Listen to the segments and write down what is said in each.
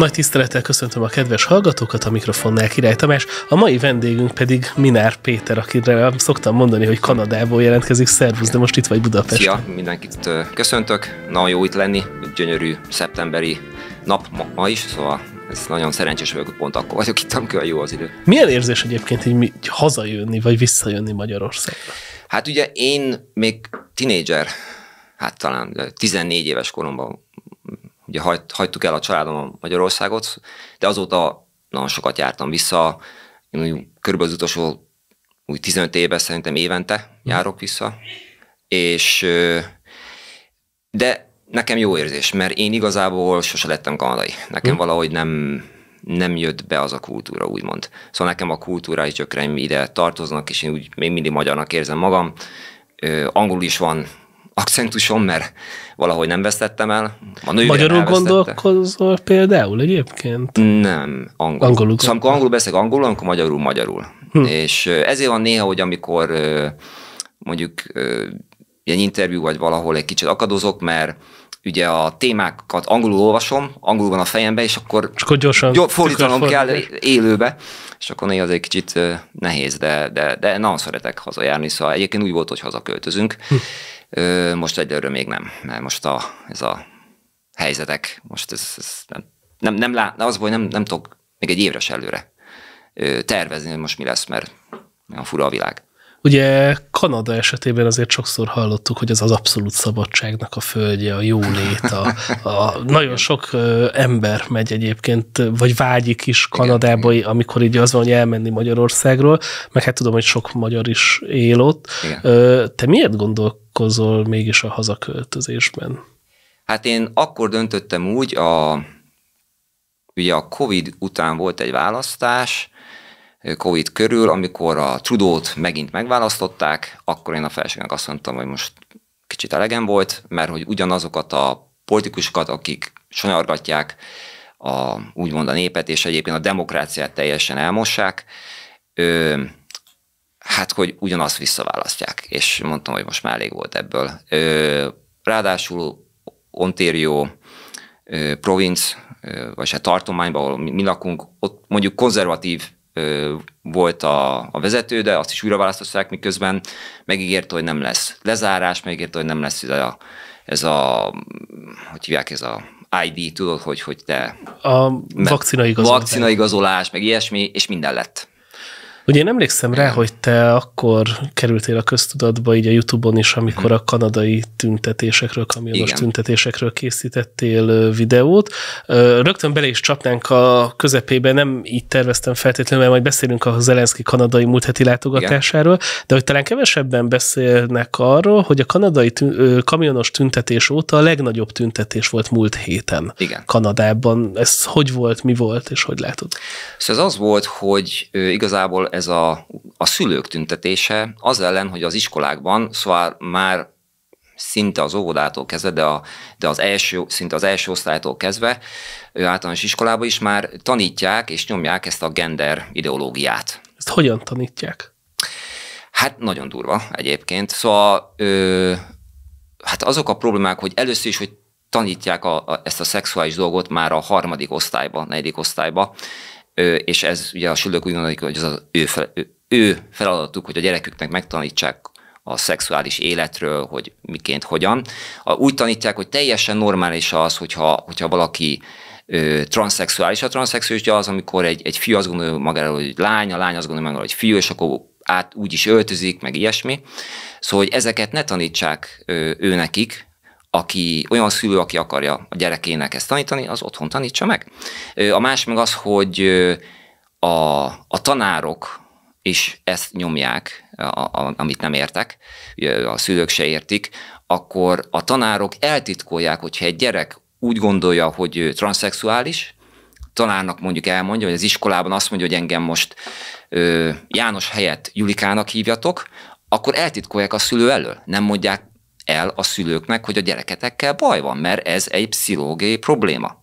Nagy tisztelettel köszöntöm a kedves hallgatókat, a mikrofonnál Király Tamás, a mai vendégünk pedig Minár Péter, akire szoktam mondani, hogy Kanadából jelentkezik. Szervusz, de most itt vagy Budapesten. Szia, mindenkit köszöntök, nagyon jó itt lenni, gyönyörű szeptemberi nap ma, ma is, szóval ez nagyon szerencsés vagyok, hogy pont akkor vagyok itt, amikor jó az idő. Milyen érzés egyébként hogy így hazajönni, vagy visszajönni Magyarországra? Hát ugye én még tinédzser, hát talán 14 éves koromban ugye hagy, hagytuk el a családom Magyarországot, de azóta nagyon sokat jártam vissza, én úgy, körülbelül az utolsó úgy 15 éve szerintem évente járok vissza, és de nekem jó érzés, mert én igazából sose lettem kanadai. Nekem mm. valahogy nem, nem jött be az a kultúra, úgymond. Szóval nekem a is gyökereim ide tartoznak, és én úgy még mindig magyarnak érzem magam. Ö, angol is van akcentusom, mert valahogy nem vesztettem el. A Magyarul gondolkozol például egyébként? Nem, angolul. angolul. Szóval amikor angolul beszélek angolul, akkor magyarul, magyarul. Hm. És ezért van néha, hogy amikor mondjuk egy interjú vagy valahol egy kicsit akadozok, mert ugye a témákat angolul olvasom, angolul van a fejembe, és akkor, és akkor gyorsan gyors, fordítanom kell élőbe, és akkor néha az egy kicsit nehéz, de, de, de nagyon szeretek hazajárni, szóval egyébként úgy volt, hogy hazaköltözünk, hm. Most egyelőre még nem, mert most a, ez a helyzetek, most ez, ez nem, nem, nem lát, az volt, nem, nem tudok még egy évre se előre tervezni, hogy most mi lesz, mert olyan fura a világ. Ugye Kanada esetében azért sokszor hallottuk, hogy ez az abszolút szabadságnak a földje, a jólét, a, a nagyon sok ember megy egyébként, vagy vágyik is Kanadába, Igen. amikor így az van, hogy elmenni Magyarországról, meg hát tudom, hogy sok magyar is él ott. Igen. Te miért gondolkodsz gondolkozol mégis a hazaköltözésben? Hát én akkor döntöttem úgy, a, ugye a Covid után volt egy választás, Covid körül, amikor a Trudót megint megválasztották, akkor én a felségnek azt mondtam, hogy most kicsit elegem volt, mert hogy ugyanazokat a politikusokat, akik sanyargatják a, úgymond a népet, és egyébként a demokráciát teljesen elmossák, hát hogy ugyanazt visszaválasztják, és mondtam, hogy most már elég volt ebből. Ráadásul Ontario provinc, vagy hát tartományban, ahol mi lakunk, ott mondjuk konzervatív volt a, a vezető, de azt is újra választották, miközben megígérte, hogy nem lesz lezárás, megígérte, hogy nem lesz ez a, ez a hogy hívják, ez a ID, tudod, hogy, hogy te... A vakcina igazolás. Vakcina igazolás, meg ilyesmi, és minden lett. Ugye én emlékszem rá, hogy te akkor kerültél a köztudatba, így a Youtube-on is, amikor a kanadai tüntetésekről, kamionos Igen. tüntetésekről készítettél videót. Rögtön bele is csapnánk a közepébe, nem így terveztem feltétlenül, mert majd beszélünk a Zelenszki kanadai múlt heti látogatásáról, Igen. de hogy talán kevesebben beszélnek arról, hogy a kanadai tün- kamionos tüntetés óta a legnagyobb tüntetés volt múlt héten Igen. Kanadában. Ez hogy volt, mi volt, és hogy látod? Szóval ez az volt, hogy igazából ez a, a szülők tüntetése az ellen, hogy az iskolákban, szóval már szinte az óvodától kezdve, de, a, de az első, szinte az első osztálytól kezdve ő általános iskolában is már tanítják és nyomják ezt a gender ideológiát. Ezt hogyan tanítják? Hát nagyon durva egyébként. Szóval ö, hát azok a problémák, hogy először is, hogy tanítják a, a, ezt a szexuális dolgot már a harmadik osztályba, negyedik osztályba, és ez ugye a sülők úgy gondolják, hogy az az ő, fel, ő, feladatuk, hogy a gyereküknek megtanítsák a szexuális életről, hogy miként, hogyan. Úgy tanítják, hogy teljesen normális az, hogyha, hogyha valaki transzexuális. A transzexuális az, amikor egy, egy fiú azt gondolja magáról, hogy lány, a lány azt gondolja magáról, hogy fiú, és akkor át úgy is öltözik, meg ilyesmi. Szóval, hogy ezeket ne tanítsák ő nekik, aki olyan szülő, aki akarja a gyerekének ezt tanítani, az otthon tanítsa meg. A más meg az, hogy a, a tanárok is ezt nyomják, a, a, amit nem értek, a szülők se értik, akkor a tanárok eltitkolják, hogyha egy gyerek úgy gondolja, hogy ő transzexuális, tanárnak mondjuk elmondja, hogy az iskolában azt mondja, hogy engem most ö, János helyett Julikának hívjatok, akkor eltitkolják a szülő elől. Nem mondják el a szülőknek, hogy a gyereketekkel baj van, mert ez egy pszichológiai probléma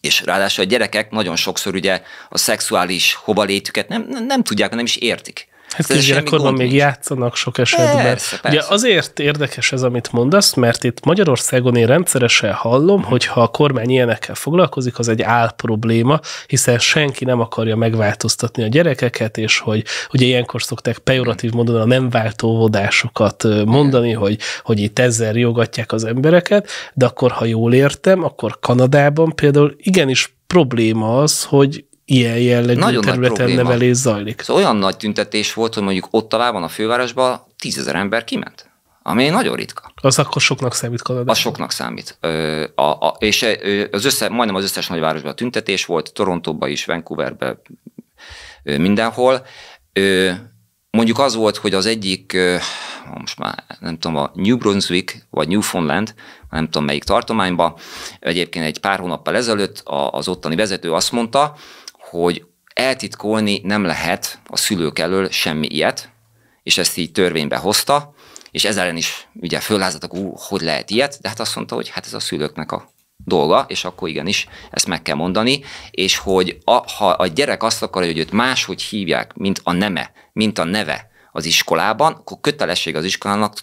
és ráadásul a gyerekek nagyon sokszor ugye a szexuális hovalétüket nem, nem, nem tudják, nem is értik. Hát kisgyerekkorban még játszanak sok esetben. Persze, persze. Ugye azért érdekes ez, amit mondasz, mert itt Magyarországon én rendszeresen hallom, hogy ha a kormány ilyenekkel foglalkozik, az egy áll probléma, hiszen senki nem akarja megváltoztatni a gyerekeket, és hogy ugye ilyenkor szokták pejoratív módon a nem váltóvodásokat mondani, hogy, hogy itt ezzel riogatják az embereket, de akkor, ha jól értem, akkor Kanadában például igenis probléma az, hogy ilyen jellegű Nagyon területen nagy nevelés zajlik. Ez szóval olyan nagy tüntetés volt, hogy mondjuk ott találban a fővárosban tízezer ember kiment ami nagyon ritka. Az akkor soknak számít Kanadában. Az soknak számít. Ö, a, a, és az össze, majdnem az összes nagyvárosban tüntetés volt, Torontóban is, Vancouverben, mindenhol. Ö, mondjuk az volt, hogy az egyik, ö, most már nem tudom, a New Brunswick, vagy Newfoundland, nem tudom melyik tartományban, egyébként egy pár hónappal ezelőtt az ottani vezető azt mondta, hogy eltitkolni nem lehet a szülők elől semmi ilyet, és ezt így törvénybe hozta, és ezzel ellen is ugye föllázadtak, hogy lehet ilyet, de hát azt mondta, hogy hát ez a szülőknek a dolga, és akkor igenis ezt meg kell mondani, és hogy a, ha a gyerek azt akarja, hogy őt máshogy hívják, mint a neme, mint a neve az iskolában, akkor kötelesség az iskolának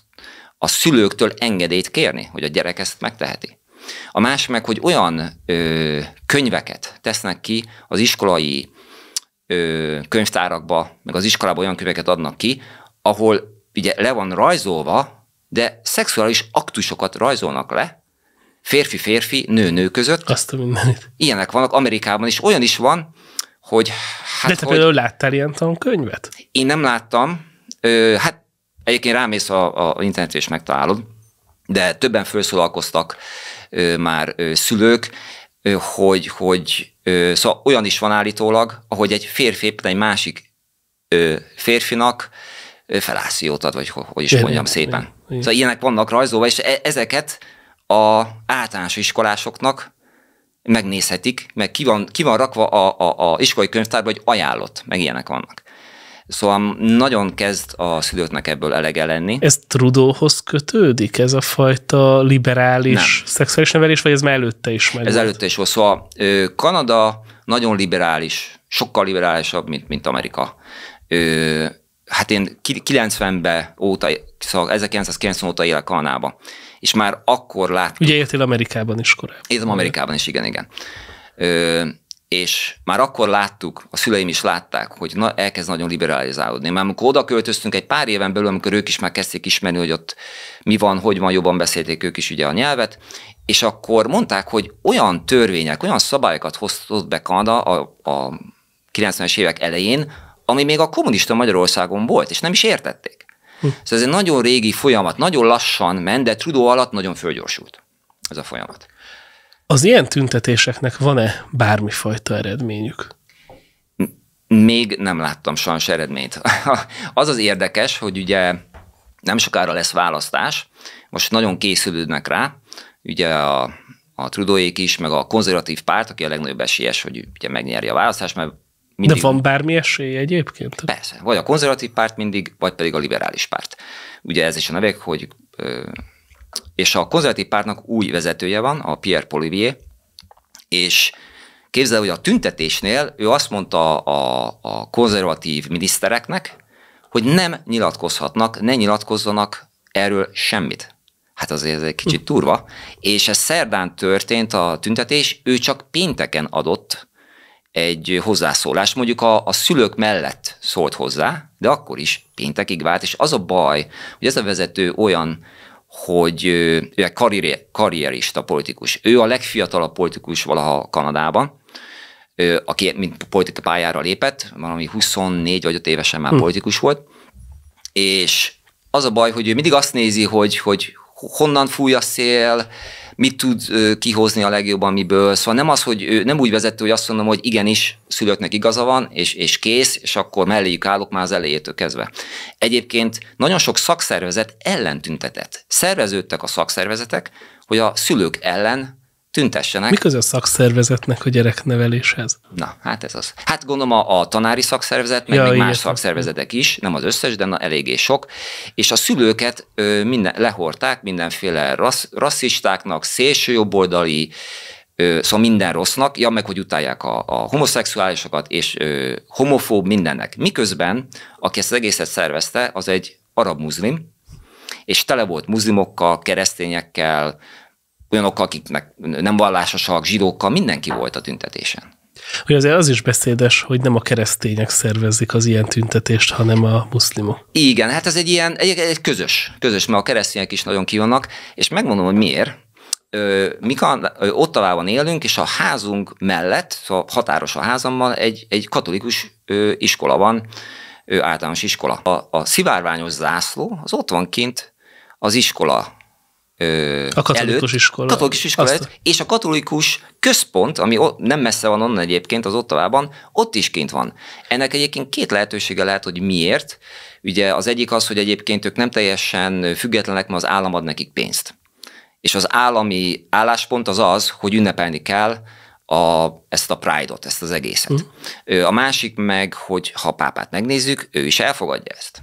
a szülőktől engedélyt kérni, hogy a gyerek ezt megteheti. A más meg, hogy olyan ö, könyveket tesznek ki az iskolai ö, könyvtárakba, meg az iskolában olyan könyveket adnak ki, ahol ugye le van rajzolva, de szexuális aktusokat rajzolnak le, férfi-férfi, nő-nő között. Azt a mindenit. Ilyenek vannak Amerikában is. Olyan is van, hogy... Hát, De te hogy, például láttál ilyen tankönyvet? Én nem láttam. Ö, hát egyébként rámész a, a internetre és megtalálod de többen felszólalkoztak már szülők, hogy, hogy szóval olyan is van állítólag, ahogy egy férfi éppen egy másik férfinak felásziót ad, vagy hogy is mondjam szépen. Szóval ilyenek vannak rajzolva, és e-, ezeket a általános iskolásoknak megnézhetik, meg ki van, ki van rakva a, a, a iskolai könyvtárban, hogy ajánlott, meg ilyenek vannak. Szóval nagyon kezd a szülőknek ebből elege lenni. Ez Trudóhoz kötődik, ez a fajta liberális Nem. szexuális nevelés, vagy ez már előtte is megy? Ez előtte is volt. Szóval Kanada nagyon liberális, sokkal liberálisabb, mint, mint Amerika. Ö, hát én 90-ben óta, szóval 1990 óta élek Kanadában, és már akkor láttam. Ugye éltél Amerikában is korábban. Éltem Amerikában is, igen, igen. Ö, és már akkor láttuk, a szüleim is látták, hogy na, elkezd nagyon liberalizálódni. Már amikor oda költöztünk egy pár éven belül, amikor ők is már kezdték ismerni, hogy ott mi van, hogy van, jobban beszélték ők is ugye a nyelvet, és akkor mondták, hogy olyan törvények, olyan szabályokat hozott be Kanada a, a 90-es évek elején, ami még a kommunista Magyarországon volt, és nem is értették. Hm. Szóval ez egy nagyon régi folyamat, nagyon lassan ment, de Trudeau alatt nagyon fölgyorsult ez a folyamat. Az ilyen tüntetéseknek van-e bármifajta eredményük? Még nem láttam sajnos eredményt. az az érdekes, hogy ugye nem sokára lesz választás, most nagyon készülődnek rá, ugye a, a Trudóék is, meg a konzervatív párt, aki a legnagyobb esélyes, hogy ugye megnyerje a választást, mert mindig... De van bármi esély egyébként? Persze, vagy a konzervatív párt mindig, vagy pedig a liberális párt. Ugye ez is a nevek, hogy és a konzervatív pártnak új vezetője van, a Pierre Polivier, és képzel, hogy a tüntetésnél ő azt mondta a, a konzervatív minisztereknek, hogy nem nyilatkozhatnak, ne nyilatkozzanak erről semmit. Hát azért ez egy kicsit turva. És ez szerdán történt a tüntetés, ő csak pénteken adott egy hozzászólást, mondjuk a, a szülők mellett szólt hozzá, de akkor is péntekig vált, és az a baj, hogy ez a vezető olyan hogy ő egy karrier, karrierista politikus. Ő a legfiatalabb politikus valaha Kanadában, aki mint politika pályára lépett, valami 24 vagy 5 évesen már hm. politikus volt, és az a baj, hogy ő mindig azt nézi, hogy, hogy honnan fúj a szél, mit tud kihozni a legjobban miből. Szóval nem az, hogy nem úgy vezető, hogy azt mondom, hogy igenis szülöttnek igaza van, és, és kész, és akkor melléjük állok már az elejétől kezdve. Egyébként nagyon sok szakszervezet ellen tüntetett. Szerveződtek a szakszervezetek, hogy a szülők ellen tüntessenek. Mik az a szakszervezetnek a gyerekneveléshez? Na, hát ez az. Hát gondolom a, a tanári szakszervezet, meg ja, még más szakszervezetek is, nem az összes, de na, eléggé sok, és a szülőket ö, minden, lehorták mindenféle rassz, rasszistáknak, szélsőjobboldali, szóval minden rossznak, ja meg, hogy utálják a, a homoszexuálisokat, és ö, homofób mindennek. Miközben, aki ezt az egészet szervezte, az egy arab muzlim, és tele volt muzlimokkal, keresztényekkel, olyanokkal, akiknek nem vallásosak, zsidókkal, mindenki volt a tüntetésen. Hogy azért az is beszédes, hogy nem a keresztények szervezik az ilyen tüntetést, hanem a muszlimok. Igen, hát ez egy ilyen egy, egy közös, közös, mert a keresztények is nagyon kivannak, és megmondom, hogy miért. Ö, Mika, ö, ott talában élünk, és a házunk mellett, szóval határos a házammal, egy, egy katolikus ö, iskola van, általános iskola. A, a szivárványos zászló, az ott van kint az iskola a katolikus előtt, iskola. Katolikus iskola előtt, és a katolikus központ, ami ott, nem messze van onnan egyébként, az Ottavában, ott is kint van. Ennek egyébként két lehetősége lehet, hogy miért. Ugye az egyik az, hogy egyébként ők nem teljesen függetlenek, mert az állam ad nekik pénzt. És az állami álláspont az az, hogy ünnepelni kell a, ezt a Pride-ot, ezt az egészet. Mm. A másik meg, hogy ha pápát megnézzük, ő is elfogadja ezt.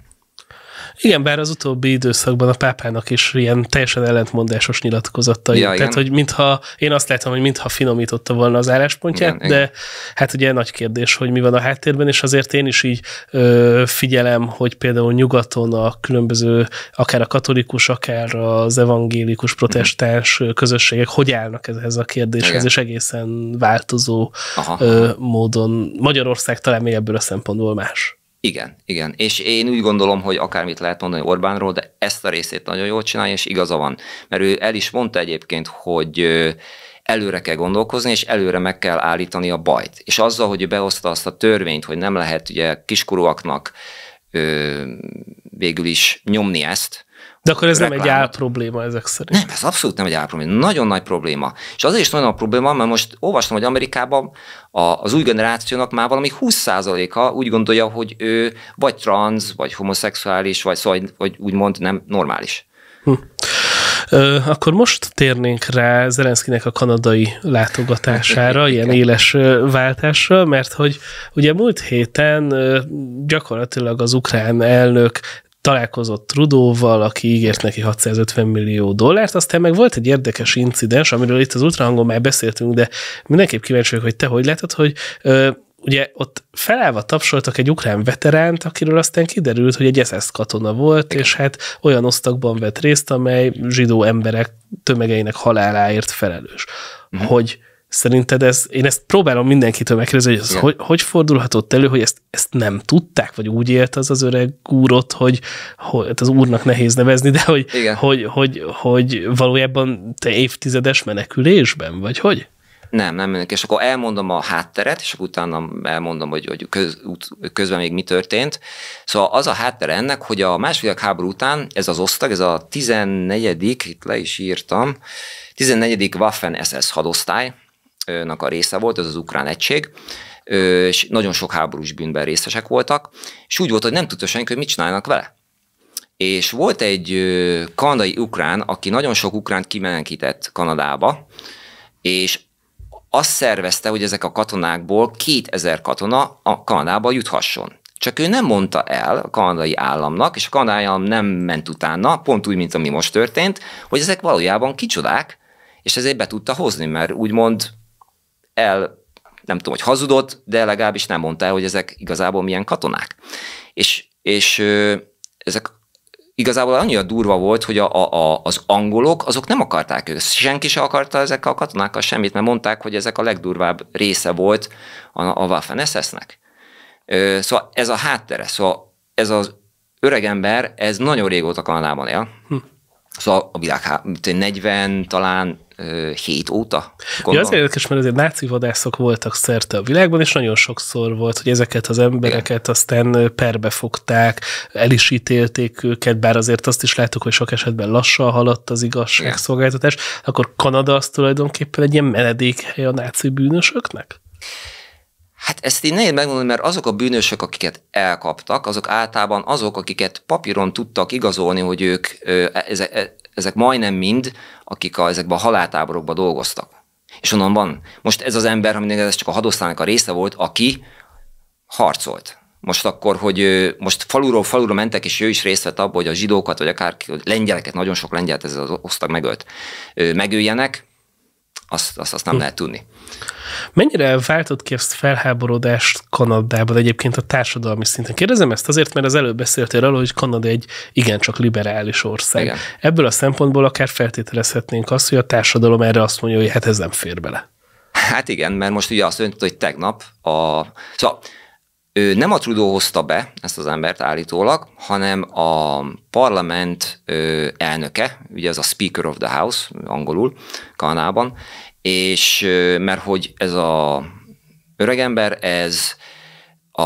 Igen, bár az utóbbi időszakban a pápának is ilyen teljesen ellentmondásos nyilatkozatai. Ja, Tehát, hogy mintha, én azt látom, hogy mintha finomította volna az álláspontját, igen, de igen. hát ugye nagy kérdés, hogy mi van a háttérben, és azért én is így ö, figyelem, hogy például nyugaton a különböző, akár a katolikus, akár az evangélikus, protestáns mm. közösségek hogy állnak ehhez a kérdéshez, igen. és egészen változó ö, módon. Magyarország talán még ebből a szempontból más. Igen, igen. És én úgy gondolom, hogy akármit lehet mondani Orbánról, de ezt a részét nagyon jól csinálja, és igaza van. Mert ő el is mondta egyébként, hogy előre kell gondolkozni, és előre meg kell állítani a bajt. És azzal, hogy behozta azt a törvényt, hogy nem lehet ugye kiskorúaknak ö, végül is nyomni ezt, de akkor ez reklámot. nem egy áll probléma ezek szerint. Nem, ez abszolút nem egy áll probléma. Nagyon nagy probléma. És azért is nagyon nagy probléma, mert most olvastam, hogy Amerikában az új generációnak már valami 20%-a úgy gondolja, hogy ő vagy trans, vagy homoszexuális, vagy, szóval, vagy úgymond nem normális. Hm. Akkor most térnénk rá Zelenszkinek a kanadai látogatására, ilyen éles váltásra, mert hogy ugye múlt héten gyakorlatilag az ukrán elnök találkozott Trudóval, aki ígért neki 650 millió dollárt, aztán meg volt egy érdekes incidens, amiről itt az ultrahangon már beszéltünk, de mindenképp kíváncsi vagyok, hogy te hogy látod, hogy ö, ugye ott felállva tapsoltak egy ukrán veteránt, akiről aztán kiderült, hogy egy SS katona volt, és hát olyan osztagban vett részt, amely zsidó emberek tömegeinek haláláért felelős. mm Hogy Szerinted ez, én ezt próbálom mindenkitől megkérdezni, hogy, ez hogy, hogy fordulhatott elő, hogy ezt, ezt nem tudták, vagy úgy élt az az öreg úrot, hogy, hogy hát az úrnak nehéz nevezni, de hogy, hogy, hogy, hogy, hogy valójában te évtizedes menekülésben, vagy hogy? Nem, nem mennek. És akkor elmondom a hátteret, és akkor utána elmondom, hogy, hogy köz, közben még mi történt. Szóval az a háttere ennek, hogy a második háború után ez az osztag, ez a 14. itt le is írtam, 14. Waffen SS hadosztály, nak a része volt, ez az ukrán egység, és nagyon sok háborús bűnben részesek voltak, és úgy volt, hogy nem tudta senki, hogy mit csinálnak vele. És volt egy kanadai ukrán, aki nagyon sok ukránt kimenekített Kanadába, és azt szervezte, hogy ezek a katonákból 2000 katona a Kanadába juthasson. Csak ő nem mondta el a kanadai államnak, és a kanadai állam nem ment utána, pont úgy, mint ami most történt, hogy ezek valójában kicsodák, és ezért be tudta hozni, mert úgymond el, nem tudom, hogy hazudott, de legalábbis nem mondta el, hogy ezek igazából milyen katonák. És, és ezek igazából annyira durva volt, hogy a, a, az angolok azok nem akarták őket. Senki se akarta ezekkel a katonákkal semmit, mert mondták, hogy ezek a legdurvább része volt a, a Waffen SS-nek. Szóval ez a háttere, szóval ez az öreg ember, ez nagyon régóta Kanadában él. Hm. Szóval a világ 40 talán hét óta. Ja, az érdekes, mert azért náci vadászok voltak szerte a világban, és nagyon sokszor volt, hogy ezeket az embereket Igen. aztán perbe fogták, el is ítélték őket, bár azért azt is láttuk, hogy sok esetben lassan haladt az igazságszolgáltatás, Igen. akkor Kanada az tulajdonképpen egy ilyen menedékhely a náci bűnösöknek? Hát ezt én nehéz megmondani, mert azok a bűnösök, akiket elkaptak, azok általában azok, akiket papíron tudtak igazolni, hogy ők e, e, ezek majdnem mind, akik a, ezekben a haláltáborokban dolgoztak. És onnan van. Most ez az ember, aminek ez csak a hadosztálynak a része volt, aki harcolt. Most akkor, hogy most faluról falura mentek, és ő is részt vett abban, hogy a zsidókat, vagy akár lengyeleket, nagyon sok lengyelt ez az osztag megölt, megöljenek, azt, azt, azt nem hm. lehet tudni. Mennyire váltott ki ezt felháborodást Kanadában egyébként a társadalmi szinten? Kérdezem ezt azért, mert az előbb beszéltél arról, hogy Kanada egy igencsak liberális ország. Igen. Ebből a szempontból akár feltételezhetnénk azt, hogy a társadalom erre azt mondja, hogy hát ez nem fér bele. Hát igen, mert most ugye azt mondtad, hogy tegnap a... Szóval ő nem a Trudeau hozta be ezt az embert állítólag, hanem a parlament elnöke, ugye ez a Speaker of the House angolul, Kanában, és mert hogy ez a öregember, ez a,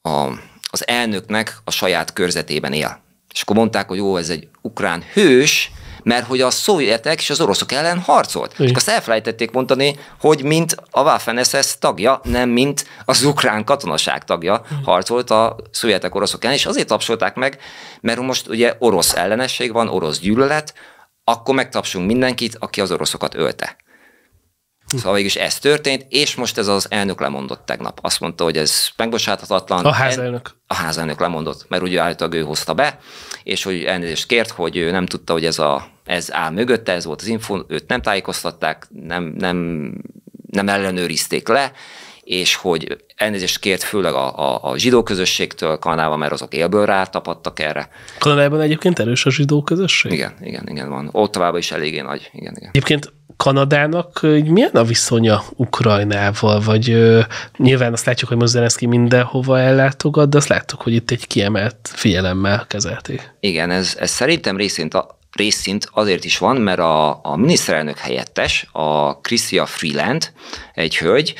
a, az elnöknek a saját körzetében él. És akkor mondták, hogy jó, ez egy ukrán hős, mert hogy a szovjetek és az oroszok ellen harcolt. Igen. És azt elfelejtették mondani, hogy mint a Waffen SS tagja, nem mint az ukrán katonaság tagja Igen. harcolt a szovjetek oroszok ellen, és azért tapsolták meg, mert most ugye orosz ellenesség van, orosz gyűlölet, akkor megtapsunk mindenkit, aki az oroszokat ölte. Hm. Szóval is ez történt, és most ez az elnök lemondott tegnap. Azt mondta, hogy ez megbocsáthatatlan. A házelnök. A házelnök lemondott, mert úgy állítólag ő hozta be, és hogy elnézést kért, hogy ő nem tudta, hogy ez, a, ez áll mögötte, ez volt az info, őt nem tájékoztatták, nem, nem, nem ellenőrizték le, és hogy elnézést kért főleg a, a, a zsidó közösségtől Kanadában, mert azok élből rátapadtak erre. Kanadában egyébként erős a zsidó közösség? Igen, igen, igen, van. Ott továbbá is eléggé nagy. Igen, igen. Egyébként Kanadának milyen a viszonya Ukrajnával, vagy ö, nyilván azt látjuk, hogy Mozelenszki mindenhova ellátogat, de azt láttuk, hogy itt egy kiemelt figyelemmel kezelték. Igen, ez, ez szerintem részint a, részint azért is van, mert a, a miniszterelnök helyettes, a Kriszia Freeland, egy hölgy,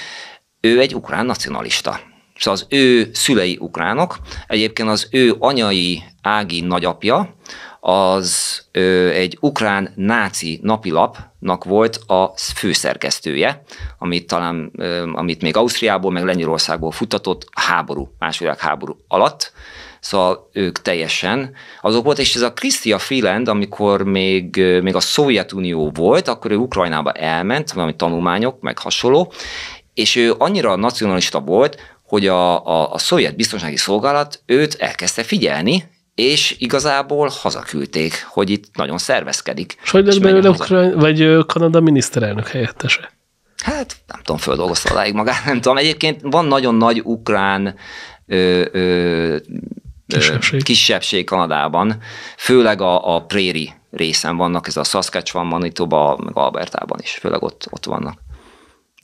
ő egy ukrán nacionalista. És az ő szülei ukránok, egyébként az ő anyai Ági nagyapja, az ö, egy ukrán náci napilapnak volt a főszerkesztője, amit talán, ö, amit még Ausztriából, meg Lengyelországból futtatott háború, második háború alatt, szóval ők teljesen azok volt, és ez a Krisztia Freeland, amikor még, még a Szovjetunió volt, akkor ő Ukrajnába elment, valami tanulmányok, meg hasonló, és ő annyira nacionalista volt, hogy a, a, a szovjet biztonsági szolgálat őt elkezdte figyelni, és igazából hazaküldték, hogy itt nagyon szervezkedik. És hogy lett belőle Ukrajn, vagy Kanada miniszterelnök helyettese? Hát nem tudom, földolgozta odáig magát, nem tudom. Egyébként van nagyon nagy ukrán ö, ö, kisebbség. kisebbség Kanadában, főleg a, a préri részen vannak, ez a Saskatchewan, Manitoba, meg Albertában is, főleg ott, ott vannak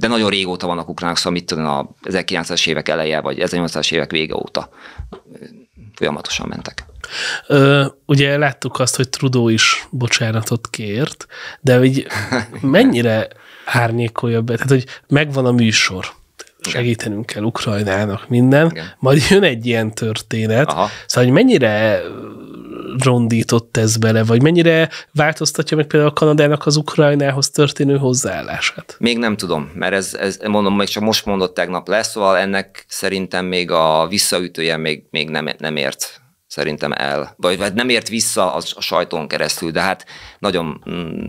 de nagyon régóta vannak ukránok, szóval mit tudom, a 1900-es évek eleje, vagy 1800-es évek vége óta folyamatosan mentek. Ö, ugye láttuk azt, hogy Trudó is bocsánatot kért, de hogy mennyire árnyékolja be, tehát hogy megvan a műsor, segítenünk kell Ukrajnának minden, Igen. majd jön egy ilyen történet, Aha. szóval hogy mennyire rondított ez bele, vagy mennyire változtatja meg például a Kanadának az Ukrajnához történő hozzáállását? Még nem tudom, mert ez, ez mondom, még csak most mondott tegnap lesz, szóval ennek szerintem még a visszaütője még, még nem, nem ért szerintem el, vagy, vagy nem ért vissza a, a sajtón keresztül, de hát nagyon, mm,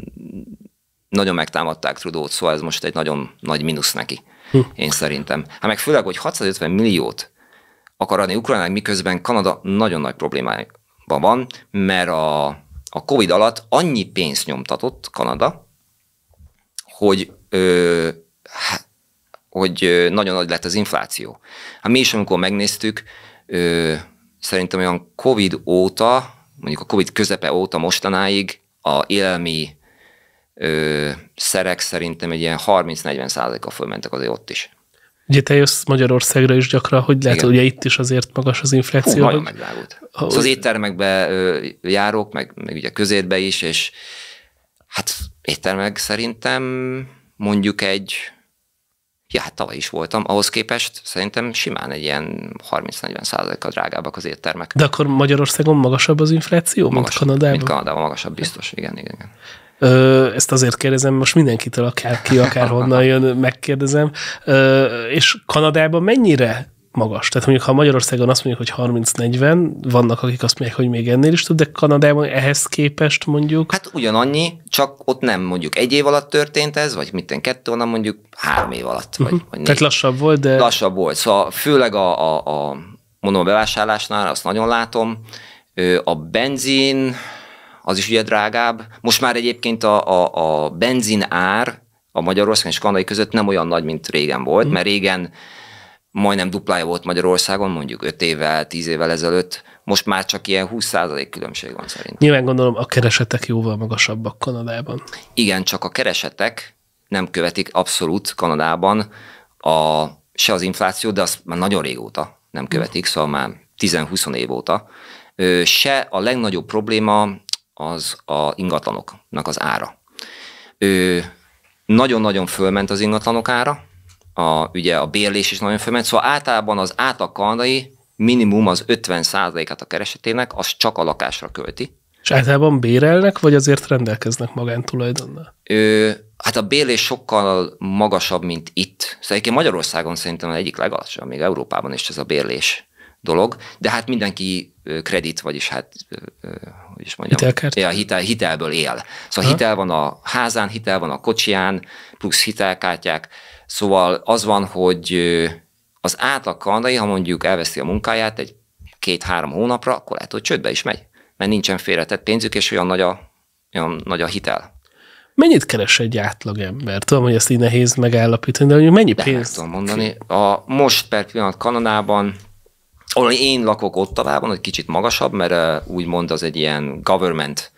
nagyon megtámadták Trudót, szóval ez most egy nagyon nagy mínusz neki, hm. én szerintem. Hát meg főleg, hogy 650 milliót akar adni Ukrajnának, miközben Kanada nagyon nagy problémája Kanadában van, mert a, a Covid alatt annyi pénzt nyomtatott Kanada, hogy ö, hogy nagyon nagy lett az infláció. Hát mi is, amikor megnéztük, ö, szerintem olyan Covid óta, mondjuk a Covid közepe óta mostanáig a élelmi ö, szerek szerintem egy ilyen 30-40 százaléka fölmentek azért ott is. Ugye te jössz Magyarországra is gyakran, hogy lehet, hogy itt is azért magas az infláció. Hú, megvágott. Ahhoz... Szóval az éttermekbe járok, meg, meg ugye közérbe is, és hát éttermek szerintem mondjuk egy, ja hát tavaly is voltam, ahhoz képest szerintem simán egy ilyen 30-40 százalékkal drágábbak az éttermek. De akkor Magyarországon magasabb az infláció, magasabb, mint Kanadában? Mint Kanadában magasabb, biztos, igen, igen. igen ezt azért kérdezem most mindenkitől, akár honnan jön, megkérdezem, és Kanadában mennyire magas. Tehát mondjuk, ha Magyarországon azt mondjuk, hogy 30-40, vannak, akik azt mondják, hogy még ennél is több, de Kanadában ehhez képest mondjuk? Hát ugyanannyi, csak ott nem mondjuk egy év alatt történt ez, vagy mitten kettő, hanem mondjuk három év alatt. Vagy, uh-huh. vagy négy. Tehát lassabb volt, de... Lassabb volt. Szóval főleg a, a, a mondom, a bevásárlásnál azt nagyon látom, a benzin, az is ugye drágább. Most már egyébként a, a, a benzin ár a Magyarországon és Kanadai között nem olyan nagy, mint régen volt, mm. mert régen majdnem duplája volt Magyarországon, mondjuk 5 évvel, 10 évvel ezelőtt, most már csak ilyen 20% különbség van szerintem. Nyilván gondolom a keresetek jóval magasabbak Kanadában. Igen, csak a keresetek nem követik abszolút Kanadában a, se az inflációt, de azt már nagyon régóta nem követik, mm. szóval már 10-20 év óta. Se a legnagyobb probléma az a ingatlanoknak az ára. Nagyon-nagyon fölment az ingatlanok ára, a, ugye a bérlés is nagyon fölment, szóval általában az átlag kanadai minimum az 50%-át a keresetének, az csak a lakásra költi. És általában bérelnek, vagy azért rendelkeznek magántulajdonnal? Ö, hát a bérlés sokkal magasabb, mint itt. Szóval egyébként Magyarországon szerintem az egyik legalacsonyabb, még Európában is ez a bérlés dolog, de hát mindenki kredit, vagyis hát, hogy is mondjam, Hitelkert? Ja, hitel, hitelből él. Szóval ha. hitel van a házán, hitel van a kocsiján, plusz hitelkártyák, szóval az van, hogy az átlag kanadai, ha mondjuk elveszi a munkáját egy két-három hónapra, akkor lehet, hogy csődbe is megy, mert nincsen félretett pénzük, és olyan nagy a, olyan nagy a hitel. Mennyit keres egy átlag ember? Tudom, hogy ezt így nehéz megállapítani, de hogy mennyi pénzt? De tudom mondani. A most per pillanat Kanadában ahol én lakok ott talában, egy kicsit magasabb, mert úgymond az egy ilyen government,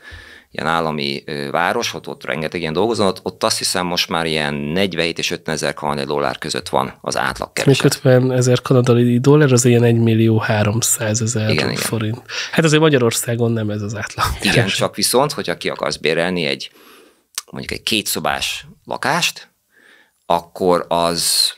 ilyen állami város, ott, ott rengeteg ilyen dolgozó, ott, ott azt hiszem most már ilyen 47 és 50 ezer kanadai dollár között van az átlag kereset. 50 ezer kanadai dollár az ilyen 1 millió 300 ezer igen, forint. Igen. Hát azért Magyarországon nem ez az átlag. Igen, Igen, csak viszont, hogyha ki akarsz bérelni egy mondjuk egy kétszobás lakást, akkor az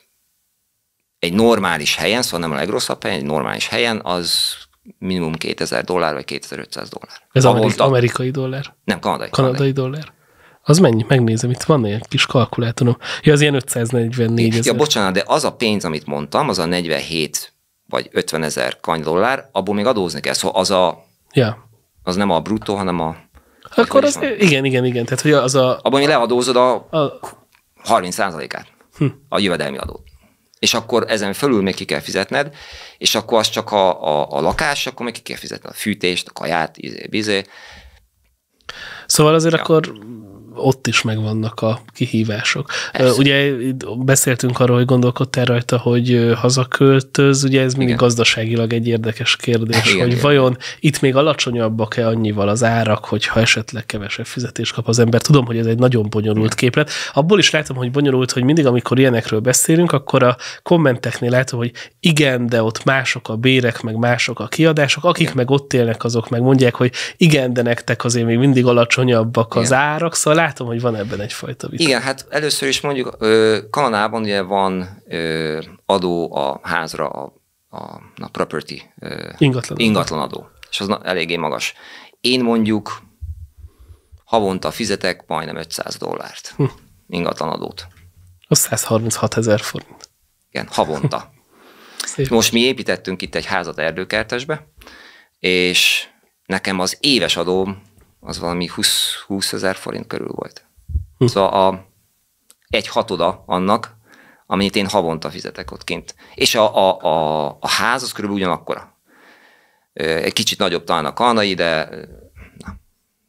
egy normális helyen, szóval nem a legrosszabb helyen, egy normális helyen, az minimum 2000 dollár vagy 2500 dollár. Ez Ahol amerikai, amerikai dollár? Nem, kanadai. Kanadai, kanadai dollár. Az mennyi? Megnézem, itt van egy kis kalkulátorom. Ja, az ilyen 544 ezer. Ja, bocsánat, de az a pénz, amit mondtam, az a 47 vagy 50 ezer dollár. abból még adózni kell. Szóval az a... Ja. Az nem a bruttó, hanem a... Akkor az, igen, igen, igen. Tehát, hogy az a... Abban, hogy leadózod a, a 30 át hm. a jövedelmi adót és akkor ezen fölül még ki kell fizetned, és akkor az csak a, a, a lakás, akkor még ki kell fizetned a fűtést, a kaját, izé, bizé. Szóval azért ja. akkor ott is megvannak a kihívások. Persze. Ugye beszéltünk arról, hogy gondolkodtál rajta, hogy hazaköltöz, ugye ez mindig Igen. gazdaságilag egy érdekes kérdés, Igen, hogy Igen. vajon itt még alacsonyabbak-e annyival az árak, hogyha esetleg kevesebb fizetést kap az ember. Tudom, hogy ez egy nagyon bonyolult Igen. képlet. Abból is látom, hogy bonyolult, hogy mindig, amikor ilyenekről beszélünk, akkor a kommenteknél látom, hogy igen, de ott mások a bérek, meg mások a kiadások, akik igen. meg ott élnek, azok meg mondják, hogy igen, de nektek azért még mindig alacsonyabbak igen. az árak, szóval látom, hogy van ebben egyfajta vita. Igen, hát először is mondjuk Kanadában ugye van adó a házra, a, a a property ingatlan, ingatlan adó, és az eléggé magas. Én mondjuk havonta fizetek majdnem 500 dollárt hm. ingatlan adót. Az 136 ezer forint. Igen, havonta. Most mi építettünk itt egy házat erdőkertesbe, és nekem az éves adóm az valami 20, 20 ezer forint körül volt. Hm. Szóval a, egy hatoda annak, amit én havonta fizetek ott kint. És a, a, a, a ház az körülbelül ugyanakkora. Egy kicsit nagyobb talán a kanai, de na.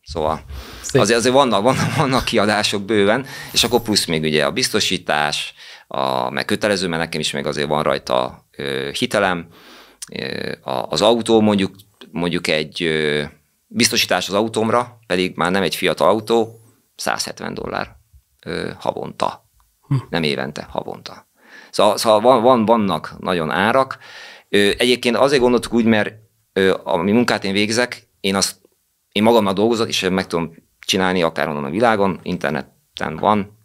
szóval Szép. azért, azért vannak, vannak, vannak kiadások bőven, és akkor plusz még ugye a biztosítás, a, meg kötelező, mert nekem is még azért van rajta ö, hitelem, ö, az autó mondjuk, mondjuk egy Biztosítás az autómra, pedig már nem egy fiatal autó, 170 dollár ö, havonta. Hm. Nem évente, havonta. Szóval, szóval van, van, vannak nagyon árak. Ö, egyébként azért gondoltuk úgy, mert ö, ami munkát én végzek, én azt én magammal dolgozok, és meg tudom csinálni akárhonnan a világon, interneten van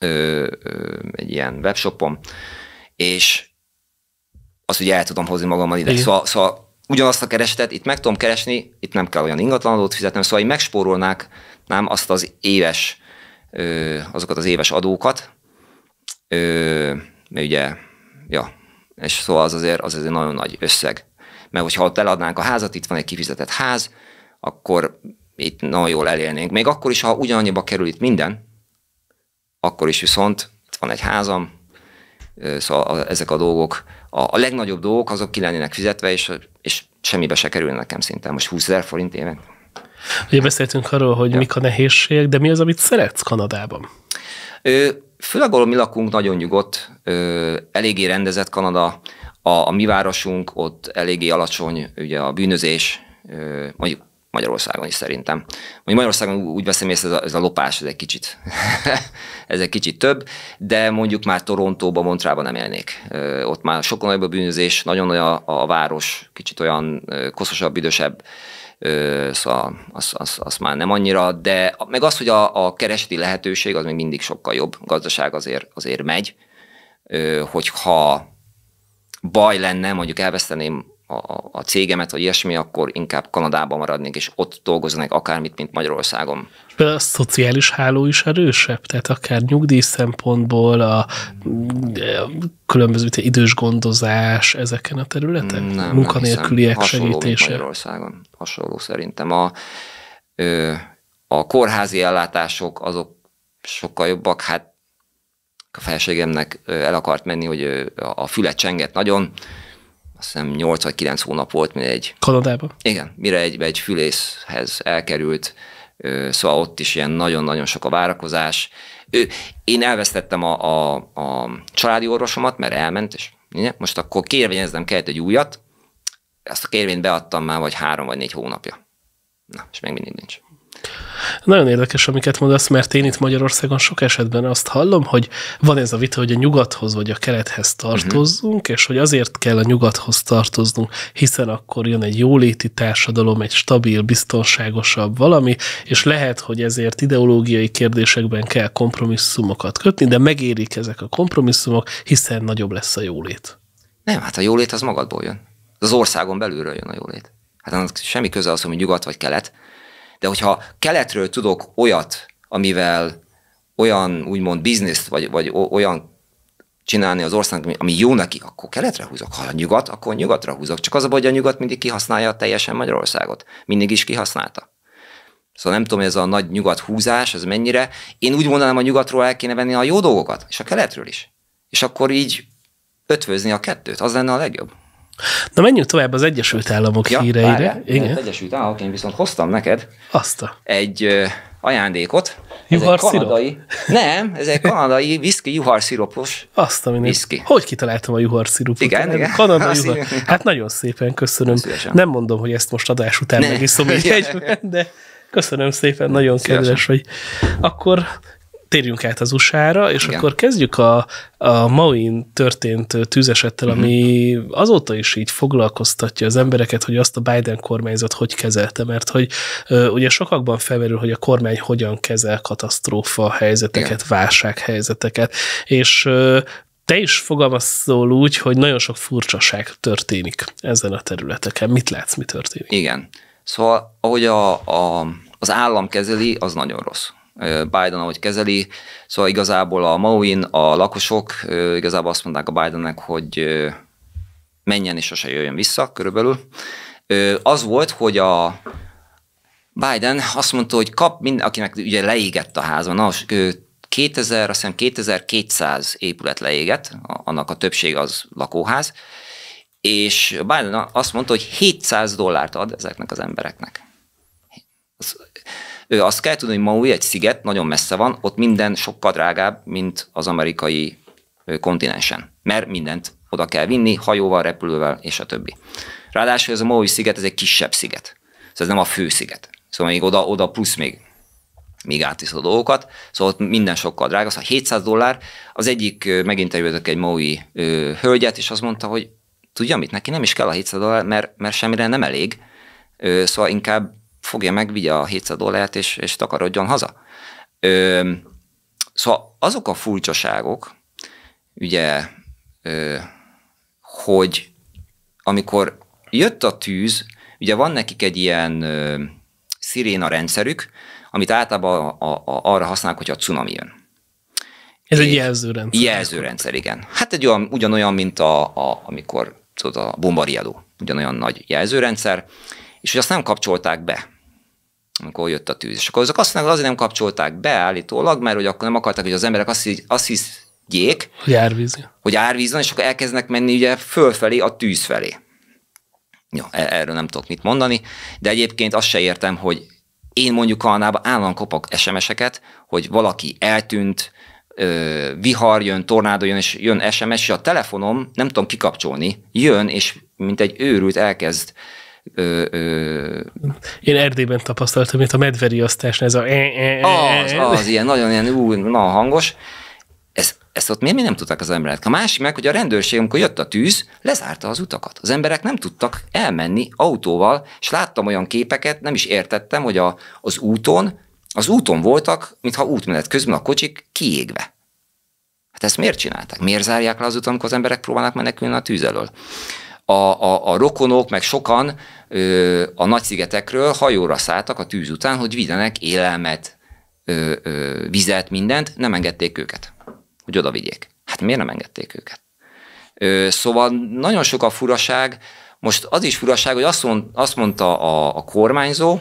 ö, ö, egy ilyen webshopom, és azt ugye el tudom hozni magammal ide. Igen. Szóval, szóval ugyanazt a keresetet itt meg tudom keresni, itt nem kell olyan ingatlanadót fizetnem, szóval így megspórolnák nem azt az éves, azokat az éves adókat, mert ugye, ja, és szóval az azért, az azért nagyon nagy összeg. Mert hogyha ott eladnánk a házat, itt van egy kifizetett ház, akkor itt nagyon jól elélnénk. Még akkor is, ha ugyanannyiba kerül itt minden, akkor is viszont itt van egy házam, szóval ezek a dolgok, a, a legnagyobb dolgok azok ki lennének fizetve, és, és semmibe se kerül nekem szinte. Most 20 ezer forint éven. Ugye beszéltünk arról, hogy ja. mik a nehézségek, de mi az, amit szeretsz Kanadában? Ö, főleg, ahol mi lakunk, nagyon nyugodt, ö, eléggé rendezett Kanada, a, a mi városunk ott eléggé alacsony, ugye a bűnözés, ö, mondjuk Magyarországon is szerintem. Magyarországon úgy veszem észre, ez a, ez a lopás, ez egy kicsit ez egy kicsit több, de mondjuk már Torontóban, Montrában nem élnék. Ott már sokkal nagyobb a bűnözés, nagyon olyan a város, kicsit olyan koszosabb, idősebb. szóval az, az, az már nem annyira, de meg az, hogy a, a kereseti lehetőség az még mindig sokkal jobb, a gazdaság azért, azért megy, hogyha baj lenne, mondjuk elveszteném a, a cégemet, vagy ilyesmi, akkor inkább Kanadában maradnék, és ott dolgoznék akármit, mint Magyarországon. a szociális háló is erősebb, tehát akár nyugdíj szempontból, a, a különböző idős gondozás ezeken a területen? Nem, Munkanélküliek nem hiszem, segítése? Magyarországon, hasonló szerintem. A, a kórházi ellátások azok sokkal jobbak, hát a feleségemnek el akart menni, hogy a füle csengett nagyon, azt hiszem 8 vagy 9 hónap volt, mire egy... Kanadában? Igen, mire egy, egy fülészhez elkerült, szóval ott is ilyen nagyon-nagyon sok a várakozás. Ő, én elvesztettem a, a, a családi orvosomat, mert elment, és most akkor kérvényeznem kellett egy újat, ezt a kérvényt beadtam már vagy három vagy négy hónapja. Na, és még mindig nincs. Nagyon érdekes, amiket mondasz, mert én itt Magyarországon sok esetben azt hallom, hogy van ez a vita, hogy a nyugathoz vagy a kelethez tartozzunk, uh-huh. és hogy azért kell a nyugathoz tartoznunk, hiszen akkor jön egy jóléti társadalom, egy stabil, biztonságosabb valami, és lehet, hogy ezért ideológiai kérdésekben kell kompromisszumokat kötni, de megérik ezek a kompromisszumok, hiszen nagyobb lesz a jólét. Nem, hát a jólét az magadból jön. Az országon belülről jön a jólét. Hát annak semmi köze az, hogy nyugat vagy kelet, de hogyha keletről tudok olyat, amivel olyan úgymond bizniszt, vagy, vagy olyan csinálni az ország, ami jó neki, akkor keletre húzok. Ha a nyugat, akkor nyugatra húzok. Csak az a baj, hogy a nyugat mindig kihasználja teljesen Magyarországot. Mindig is kihasználta. Szóval nem tudom, ez a nagy nyugat húzás, ez mennyire. Én úgy mondanám, a nyugatról el kéne venni a jó dolgokat, és a keletről is. És akkor így ötvözni a kettőt, az lenne a legjobb. Na menjünk tovább az Egyesült Államok ja, híreire. Várjá, Igen. Az Egyesült Államok, én viszont hoztam neked Azt egy ajándékot. egy Kanadai, nem, ez egy kanadai viszki juharszirupos Azt a viszki. Hogy kitaláltam a juharszirupot? Igen, igen. Kanadai juhar. Hát nagyon szépen köszönöm. Szívesen. Nem mondom, hogy ezt most adás után megiszom egy de köszönöm szépen, nagyon szívesen. kedves, hogy akkor térjünk át az USA-ra, és Igen. akkor kezdjük a, a Mauin történt tűzesettel, ami uh-huh. azóta is így foglalkoztatja az embereket, hogy azt a Biden kormányzat hogy kezelte, mert hogy ugye sokakban felmerül, hogy a kormány hogyan kezel katasztrófa helyzeteket, Igen. válsághelyzeteket, és te is fogalmazol úgy, hogy nagyon sok furcsaság történik ezen a területeken. Mit látsz, mi történik? Igen. Szóval, ahogy a, a, az állam kezeli, az nagyon rossz. Biden ahogy kezeli. Szóval igazából a Mauin, a lakosok igazából azt mondták a Bidennek, hogy menjen és sose jöjjön vissza körülbelül. Az volt, hogy a Biden azt mondta, hogy kap minden akinek ugye leégett a házban, na, 2000, azt hiszem 2200 épület leégett, annak a többség az lakóház, és Biden azt mondta, hogy 700 dollárt ad ezeknek az embereknek. Azt kell tudni, hogy Maui egy sziget, nagyon messze van, ott minden sokkal drágább, mint az amerikai kontinensen. Mert mindent oda kell vinni, hajóval, repülővel, és a többi. Ráadásul ez a Maui sziget, ez egy kisebb sziget. Szóval ez nem a fő sziget. Szóval még oda, oda plusz még még a dolgokat, szóval ott minden sokkal drága, szóval 700 dollár. Az egyik, meginterjúztak egy maui ö, hölgyet, és azt mondta, hogy tudja mit, neki nem is kell a 700 dollár, mert, mert semmire nem elég, ö, szóval inkább fogja meg, vigye a 700 dollárt, és, és takarodjon haza. Ö, szóval azok a furcsaságok, ugye, ö, hogy amikor jött a tűz, ugye van nekik egy ilyen ö, sziréna rendszerük, amit általában a, a, arra használnak, hogy a cunami jön. Ez egy jelzőrendszer. Jelzőrendszer, igen. Hát egy olyan, ugyanolyan, mint a, a, amikor tudod, a bombariadó, ugyanolyan nagy jelzőrendszer, és hogy azt nem kapcsolták be amikor jött a tűz. És akkor azok aztán azért nem kapcsolták be állítólag, mert hogy akkor nem akarták, hogy az emberek azt, hisz, azt hiszjék, hogy árvíz. Hogy árvíz van, és akkor elkezdnek menni ugye fölfelé, a tűz felé. Ja, e- erről nem tudok mit mondani, de egyébként azt se értem, hogy én mondjuk Alnában állandóan kopok SMS-eket, hogy valaki eltűnt, vihar jön, tornádó jön, és jön SMS, és a telefonom, nem tudom kikapcsolni, jön, és mint egy őrült elkezd Ö, ö... Én Erdélyben tapasztaltam, mint a medveriasztásnál ez a... E, e, e. Az, az, ilyen nagyon ilyen ú, na hangos. Ez, ezt ott miért mi nem tudták az emberek? A másik meg, hogy a rendőrség, amikor jött a tűz, lezárta az utakat. Az emberek nem tudtak elmenni autóval, és láttam olyan képeket, nem is értettem, hogy a, az úton, az úton voltak, mintha útmenet közben a kocsik kiégve. Hát ezt miért csinálták? Miért zárják le az utat, amikor az emberek próbálnak menekülni a tűz elől? a, a, a rokonok, meg sokan ö, a nagyszigetekről hajóra szálltak a tűz után, hogy vigyenek élelmet, ö, ö, vizet, mindent, nem engedték őket, hogy oda vigyék. Hát miért nem engedték őket? Ö, szóval nagyon sok a furaság, most az is furaság, hogy azt, mond, azt mondta a, a kormányzó,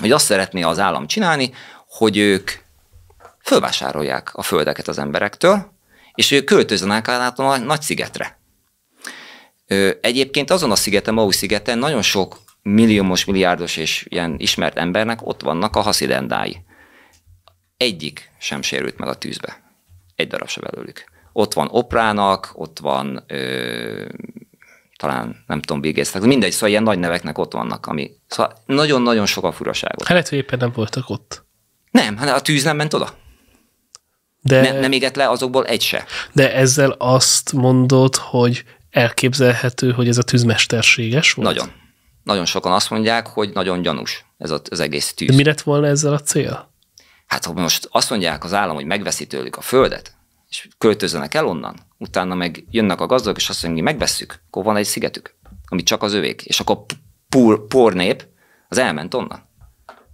hogy azt szeretné az állam csinálni, hogy ők fölvásárolják a földeket az emberektől, és ők költözzenek át a nagy szigetre. Egyébként azon a szigeten, Maui szigeten nagyon sok milliómos, milliárdos és ilyen ismert embernek ott vannak a haszidendái. Egyik sem sérült meg a tűzbe. Egy darab se belőlük. Ott van Oprának, ott van ö, talán nem tudom, végeztek. Mindegy, szóval ilyen nagy neveknek ott vannak, ami szóval nagyon-nagyon sok a furaságot. Hát hogy éppen nem voltak ott. Nem, hanem hát a tűz nem ment oda. De, ne, nem égett le azokból egy se. De ezzel azt mondod, hogy elképzelhető, hogy ez a tűzmesterséges volt? Nagyon. Nagyon sokan azt mondják, hogy nagyon gyanús ez az egész tűz. De mi lett volna ezzel a cél? Hát ha most azt mondják az állam, hogy megveszi tőlük a földet, és költözzenek el onnan, utána meg jönnek a gazdagok, és azt mondják, hogy megveszük, akkor van egy szigetük, ami csak az övék, és akkor pur, pur nép, az elment onnan.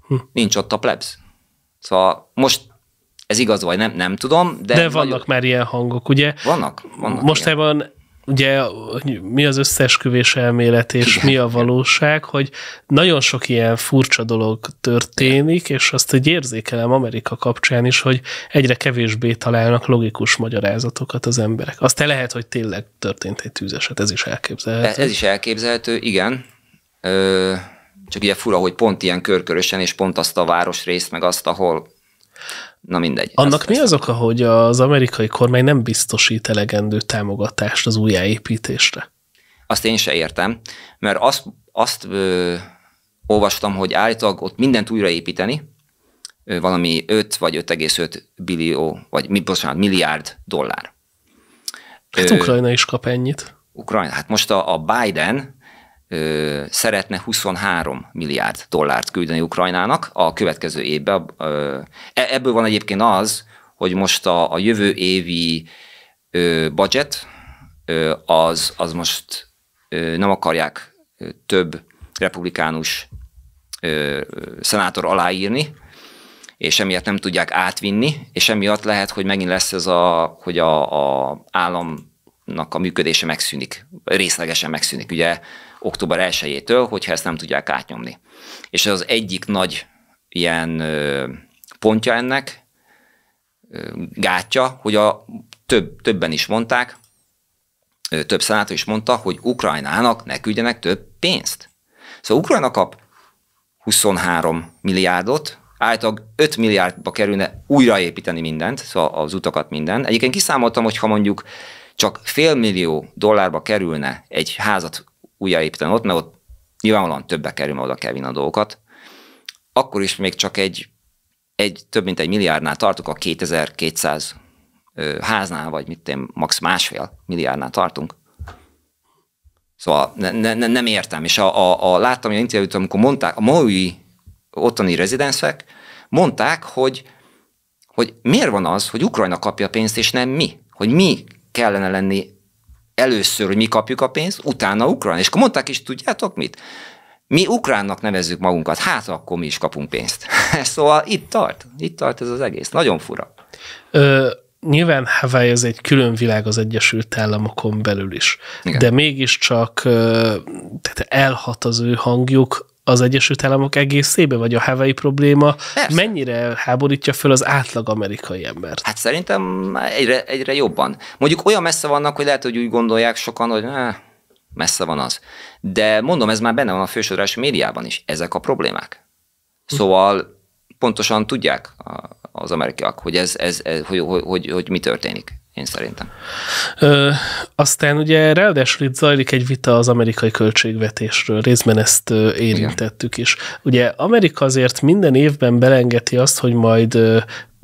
Hm. Nincs ott a plebs. Szóval most ez igaz vagy nem, nem tudom, de... De vannak nagyon... már ilyen hangok, ugye? Vannak, vannak. Mostában ugye mi az összeesküvés elmélet és Igen. mi a valóság, hogy nagyon sok ilyen furcsa dolog történik, és azt egy érzékelem Amerika kapcsán is, hogy egyre kevésbé találnak logikus magyarázatokat az emberek. te lehet, hogy tényleg történt egy tűzeset, ez is elképzelhető. E, ez is elképzelhető, igen. Ö, csak ugye fura, hogy pont ilyen körkörösen, és pont azt a városrészt, meg azt, ahol Na mindegy. Annak ezt, mi az oka, hogy az amerikai kormány nem biztosít elegendő támogatást az újjáépítésre? Azt én se értem, mert azt, azt ö, olvastam, hogy állítólag ott mindent újraépíteni, ö, valami 5 vagy 5,5 billió, vagy bocsánat, milliárd dollár. Hát ö, Ukrajna is kap ennyit. Ukrajna. Hát most a, a Biden ö, szeretne 23 milliárd dollárt küldeni Ukrajnának a következő évben. E, ebből van egyébként az, hogy most a, a jövő évi ö, budget ö, az, az most ö, nem akarják több republikánus ö, szenátor aláírni, és emiatt nem tudják átvinni, és emiatt lehet, hogy megint lesz ez a, hogy a, a államnak a működése megszűnik, részlegesen megszűnik. Ugye október 1-től, hogyha ezt nem tudják átnyomni. És ez az egyik nagy ilyen pontja ennek, gátja, hogy a több, többen is mondták, több szenátor is mondta, hogy Ukrajnának ne küldjenek több pénzt. Szóval Ukrajna kap 23 milliárdot, általában 5 milliárdba kerülne újraépíteni mindent, szóval az utakat minden. Egyébként kiszámoltam, hogy ha mondjuk csak fél millió dollárba kerülne egy házat újjáépíteni ott, mert ott nyilvánvalóan többbe kerül, oda kell vinni a dolgokat. Akkor is még csak egy, egy több mint egy milliárdnál tartok, a 2200 háznál, vagy mit én, max. másfél milliárdnál tartunk. Szóval ne, ne, nem értem. És a, a, a láttam ilyen interjút, amikor mondták, a maui ottani rezidenszek mondták, hogy, hogy miért van az, hogy Ukrajna kapja a pénzt, és nem mi? Hogy mi kellene lenni először, hogy mi kapjuk a pénzt, utána ukrán. És akkor mondták is, tudjátok mit? Mi ukránnak nevezzük magunkat, hát akkor mi is kapunk pénzt. szóval itt tart, itt tart ez az egész. Nagyon fura. Ö, nyilván Hawaii ez egy külön világ az Egyesült Államokon belül is, Igen. de mégiscsak tehát elhat az ő hangjuk az Egyesült Államok egészébe, vagy a havai probléma Persze. mennyire háborítja föl az átlag amerikai embert? Hát szerintem egyre, egyre jobban. Mondjuk olyan messze vannak, hogy lehet, hogy úgy gondolják sokan, hogy ne, messze van az. De mondom, ez már benne van a fősodrás médiában is, ezek a problémák. Szóval pontosan tudják az amerikaiak, hogy, ez, ez, ez hogy, hogy, hogy, hogy mi történik. Én szerintem. Ö, aztán ugye ráadásul itt zajlik egy vita az amerikai költségvetésről, részben ezt érintettük Igen. is. Ugye Amerika azért minden évben belengeti azt, hogy majd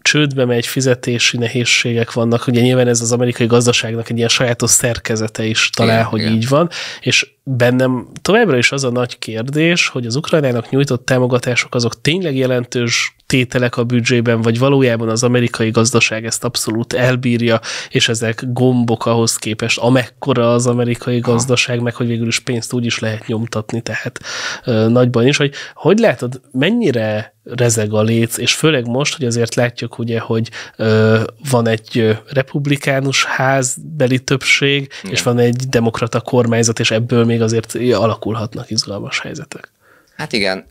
csődbe megy, fizetési nehézségek vannak. Ugye nyilván ez az amerikai gazdaságnak egy ilyen sajátos szerkezete is talál, igen, hogy igen. így van, és bennem továbbra is az a nagy kérdés, hogy az Ukrajnának nyújtott támogatások azok tényleg jelentős tételek a büdzsében, vagy valójában az amerikai gazdaság ezt abszolút elbírja, és ezek gombok ahhoz képest, amekkora az amerikai gazdaság, meg hogy végül is pénzt úgy is lehet nyomtatni, tehát ö, nagyban is, hogy hogy látod, mennyire rezeg a léc, és főleg most, hogy azért látjuk ugye, hogy ö, van egy republikánus házbeli többség, Igen. és van egy demokrata kormányzat, és ebből még azért alakulhatnak izgalmas helyzetek. Hát igen,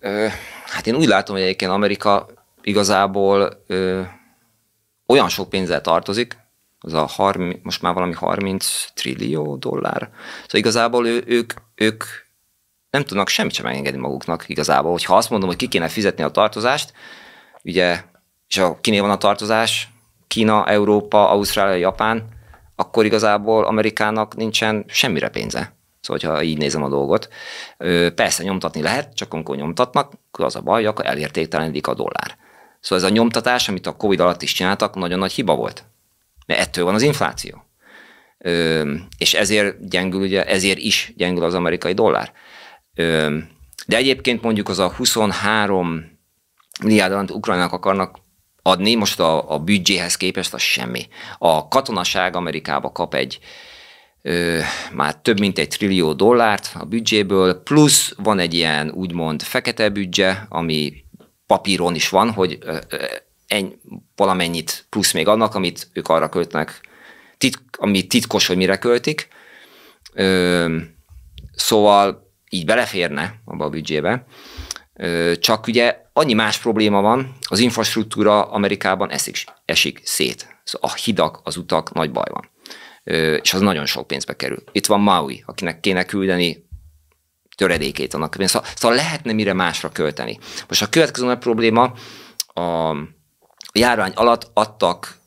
hát én úgy látom, hogy egyébként Amerika igazából ö, olyan sok pénzzel tartozik, az a 30, most már valami 30 trillió dollár. Szóval igazából ő, ők, ők nem tudnak semmit sem engedni maguknak igazából. Hogyha azt mondom, hogy ki kéne fizetni a tartozást, ugye, és a kiné van a tartozás, Kína, Európa, Ausztrália, Japán, akkor igazából Amerikának nincsen semmire pénze. Szóval, ha így nézem a dolgot. Persze nyomtatni lehet, csak amikor nyomtatnak, akkor az a baj, akkor elértéktelenedik a dollár. Szóval ez a nyomtatás, amit a Covid alatt is csináltak, nagyon nagy hiba volt. Mert ettől van az infláció. és ezért gyengül, ugye, ezért is gyengül az amerikai dollár. de egyébként mondjuk az a 23 milliárd dollárt Ukrajnának akarnak adni, most a, a büdzséhez képest az semmi. A katonaság Amerikába kap egy ö, már több mint egy trillió dollárt a büdzséből, plusz van egy ilyen úgymond fekete büdzse, ami papíron is van, hogy ö, ö, eny, valamennyit plusz még annak, amit ők arra költnek, titk, ami titkos, hogy mire költik. Ö, szóval így beleférne abba a büdzsébe. Ö, csak ugye annyi más probléma van, az infrastruktúra Amerikában esik, esik szét. Szóval a hidak, az utak nagy baj van és az nagyon sok pénzbe kerül. Itt van Maui, akinek kéne küldeni töredékét annak pénz. Szóval, szóval lehetne mire másra költeni. Most a következő nagy probléma, a járvány alatt adtak,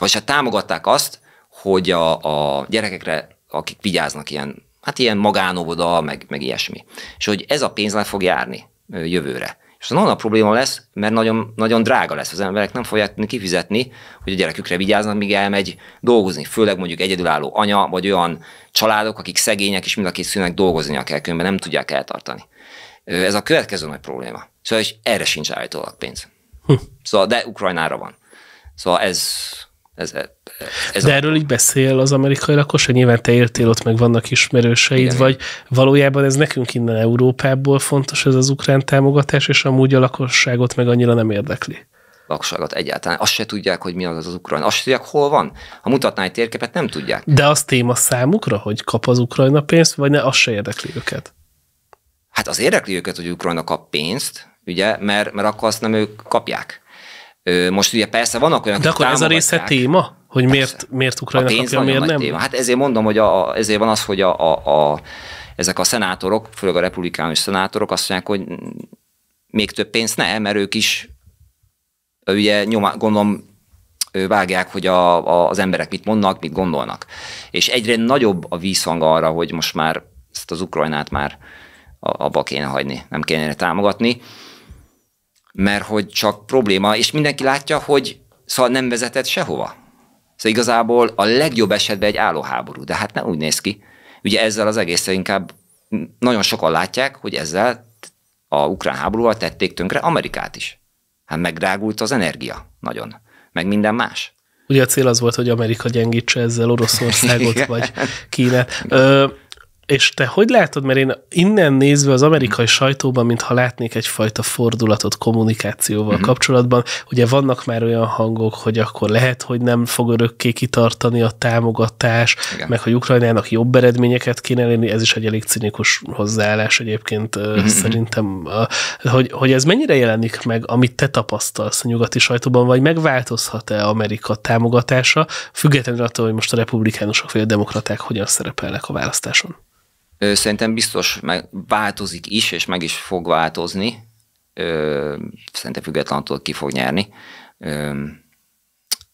vagy hát támogatták azt, hogy a, a gyerekekre, akik vigyáznak ilyen, hát ilyen magánóvoda, meg, meg ilyesmi. És hogy ez a pénz le fog járni jövőre. És azon a probléma lesz, mert nagyon, nagyon drága lesz az emberek, nem fogják tudni kifizetni, hogy a gyerekükre vigyáznak, míg elmegy dolgozni, főleg mondjuk egyedülálló anya, vagy olyan családok, akik szegények, és mind a két szülőnek dolgoznia kell, különben nem tudják eltartani. Ez a következő nagy probléma. Szóval és erre sincs állítólag pénz. Hm. Szóval, de Ukrajnára van. Szóval ez, ez, ez De a... erről így beszél az amerikai lakos, hogy nyilván te éltél ott, meg vannak ismerőseid, Igen. vagy valójában ez nekünk innen Európából fontos, ez az ukrán támogatás, és amúgy a lakosságot meg annyira nem érdekli lakosságot egyáltalán. Azt se tudják, hogy mi az az ukrán. Azt se tudják, hol van. Ha mutatná egy térképet, nem tudják. De az téma számukra, hogy kap az Ukrajna pénzt, vagy ne, az se érdekli őket? Hát az érdekli őket, hogy Ukrajna kap pénzt, ugye, mert, mert akkor azt nem ők kapják. Most ugye persze vannak olyan, De akkor ez a része téma? Hogy miért, miért Ukrajna a kapja, miért nem? Téma. Hát ezért mondom, hogy a, a, ezért van az, hogy a, a, a, ezek a szenátorok, főleg a republikánus szenátorok azt mondják, hogy még több pénzt ne, mert ők is ugye nyoma, gondolom vágják, hogy a, a, az emberek mit mondnak, mit gondolnak. És egyre nagyobb a vízhang arra, hogy most már ezt az Ukrajnát már abba kéne hagyni, nem kéne támogatni mert hogy csak probléma, és mindenki látja, hogy szóval nem vezetett sehova. Szóval igazából a legjobb esetben egy állóháború, de hát nem úgy néz ki. Ugye ezzel az egész inkább nagyon sokan látják, hogy ezzel a ukrán háborúval tették tönkre Amerikát is. Hát megdrágult az energia nagyon, meg minden más. Ugye a cél az volt, hogy Amerika gyengítse ezzel Oroszországot vagy Kínát és te hogy látod, mert én innen nézve az amerikai sajtóban, mintha látnék egyfajta fordulatot kommunikációval mm. kapcsolatban, ugye vannak már olyan hangok, hogy akkor lehet, hogy nem fog örökké kitartani a támogatás, Igen. meg hogy Ukrajnának jobb eredményeket kéne lenni, ez is egy elég cinikus hozzáállás egyébként mm. szerintem, hogy, hogy ez mennyire jelenik meg, amit te tapasztalsz a nyugati sajtóban, vagy megváltozhat-e Amerika támogatása, függetlenül attól, hogy most a republikánusok vagy a demokraták hogyan szerepelnek a választáson? Szerintem biztos meg változik is, és meg is fog változni. Szerintem függetlenül ki fog nyerni.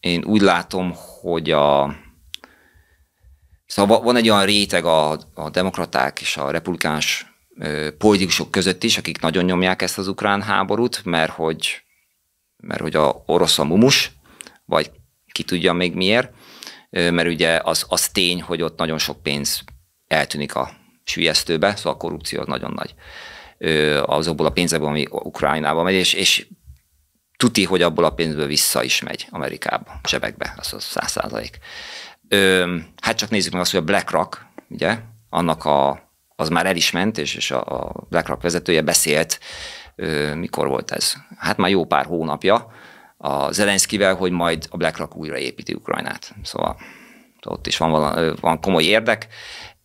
Én úgy látom, hogy a, Szóval van egy olyan réteg a, a demokraták és a republikáns ö, politikusok között is, akik nagyon nyomják ezt az ukrán háborút, mert hogy, mert hogy a orosz a mumus, vagy ki tudja még miért, ö, mert ugye az, az tény, hogy ott nagyon sok pénz eltűnik a sülyeztőbe, szóval a korrupció az nagyon nagy azokból a pénzekből, ami Ukrajnába megy, és, és tuti, hogy abból a pénzből vissza is megy Amerikába, zsebekbe, az az száz százalék. Hát csak nézzük meg azt, hogy a BlackRock, ugye, annak a, az már el is ment, és, és a BlackRock vezetője beszélt, ö, mikor volt ez? Hát már jó pár hónapja, a Zelenszkivel, hogy majd a BlackRock újraépíti Ukrajnát. Szóval ott is van, vala, van komoly érdek.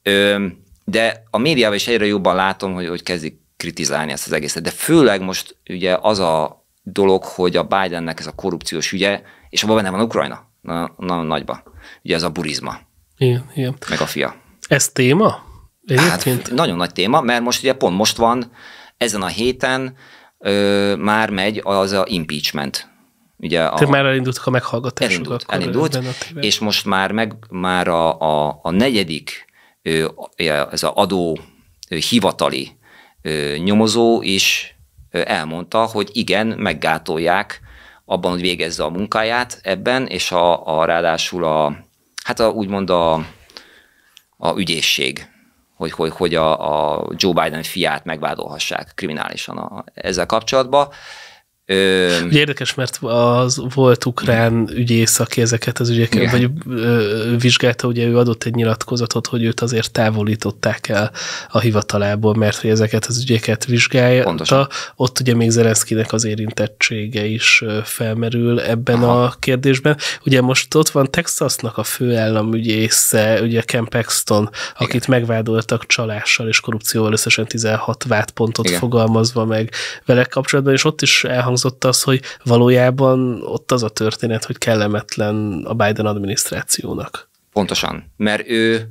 Ö, de a médiában is egyre jobban látom, hogy, hogy kezdik kritizálni ezt az egészet. De főleg most ugye az a dolog, hogy a Bidennek ez a korrupciós ügye, és abban benne van Ukrajna, na, na, nagyba. Ugye ez a burizma. Igen, igen. Meg a fia. Ez téma? Hát, nagyon nagy téma, mert most ugye pont most van, ezen a héten ö, már megy az a impeachment. Ugye a, Te már elindultak a meghallgatások. Elindult, elindult és most már, meg, már a, a, a negyedik ez az adó hivatali nyomozó is elmondta, hogy igen, meggátolják abban, hogy végezze a munkáját ebben, és a, a ráadásul a, hát a, úgymond a, a ügyészség, hogy, hogy, hogy a, a Joe Biden fiát megvádolhassák kriminálisan a, ezzel kapcsolatban. Ö... érdekes, mert az volt ukrán ügyész, aki ezeket az ügyeket vagy, ö, vizsgálta, ugye ő adott egy nyilatkozatot, hogy őt azért távolították el a hivatalából, mert hogy ezeket az ügyeket vizsgálja. Pontosan. Ott ugye még Zelenszkinek az érintettsége is felmerül ebben Aha. a kérdésben. Ugye most ott van Texasnak a főállamügyésze, ugye Ken Paxton, akit Igen. megvádoltak csalással és korrupcióval összesen 16 vádpontot Igen. fogalmazva meg vele kapcsolatban, és ott is elhangzott elhangzott az, hogy valójában ott az a történet, hogy kellemetlen a Biden adminisztrációnak. Pontosan, mert ő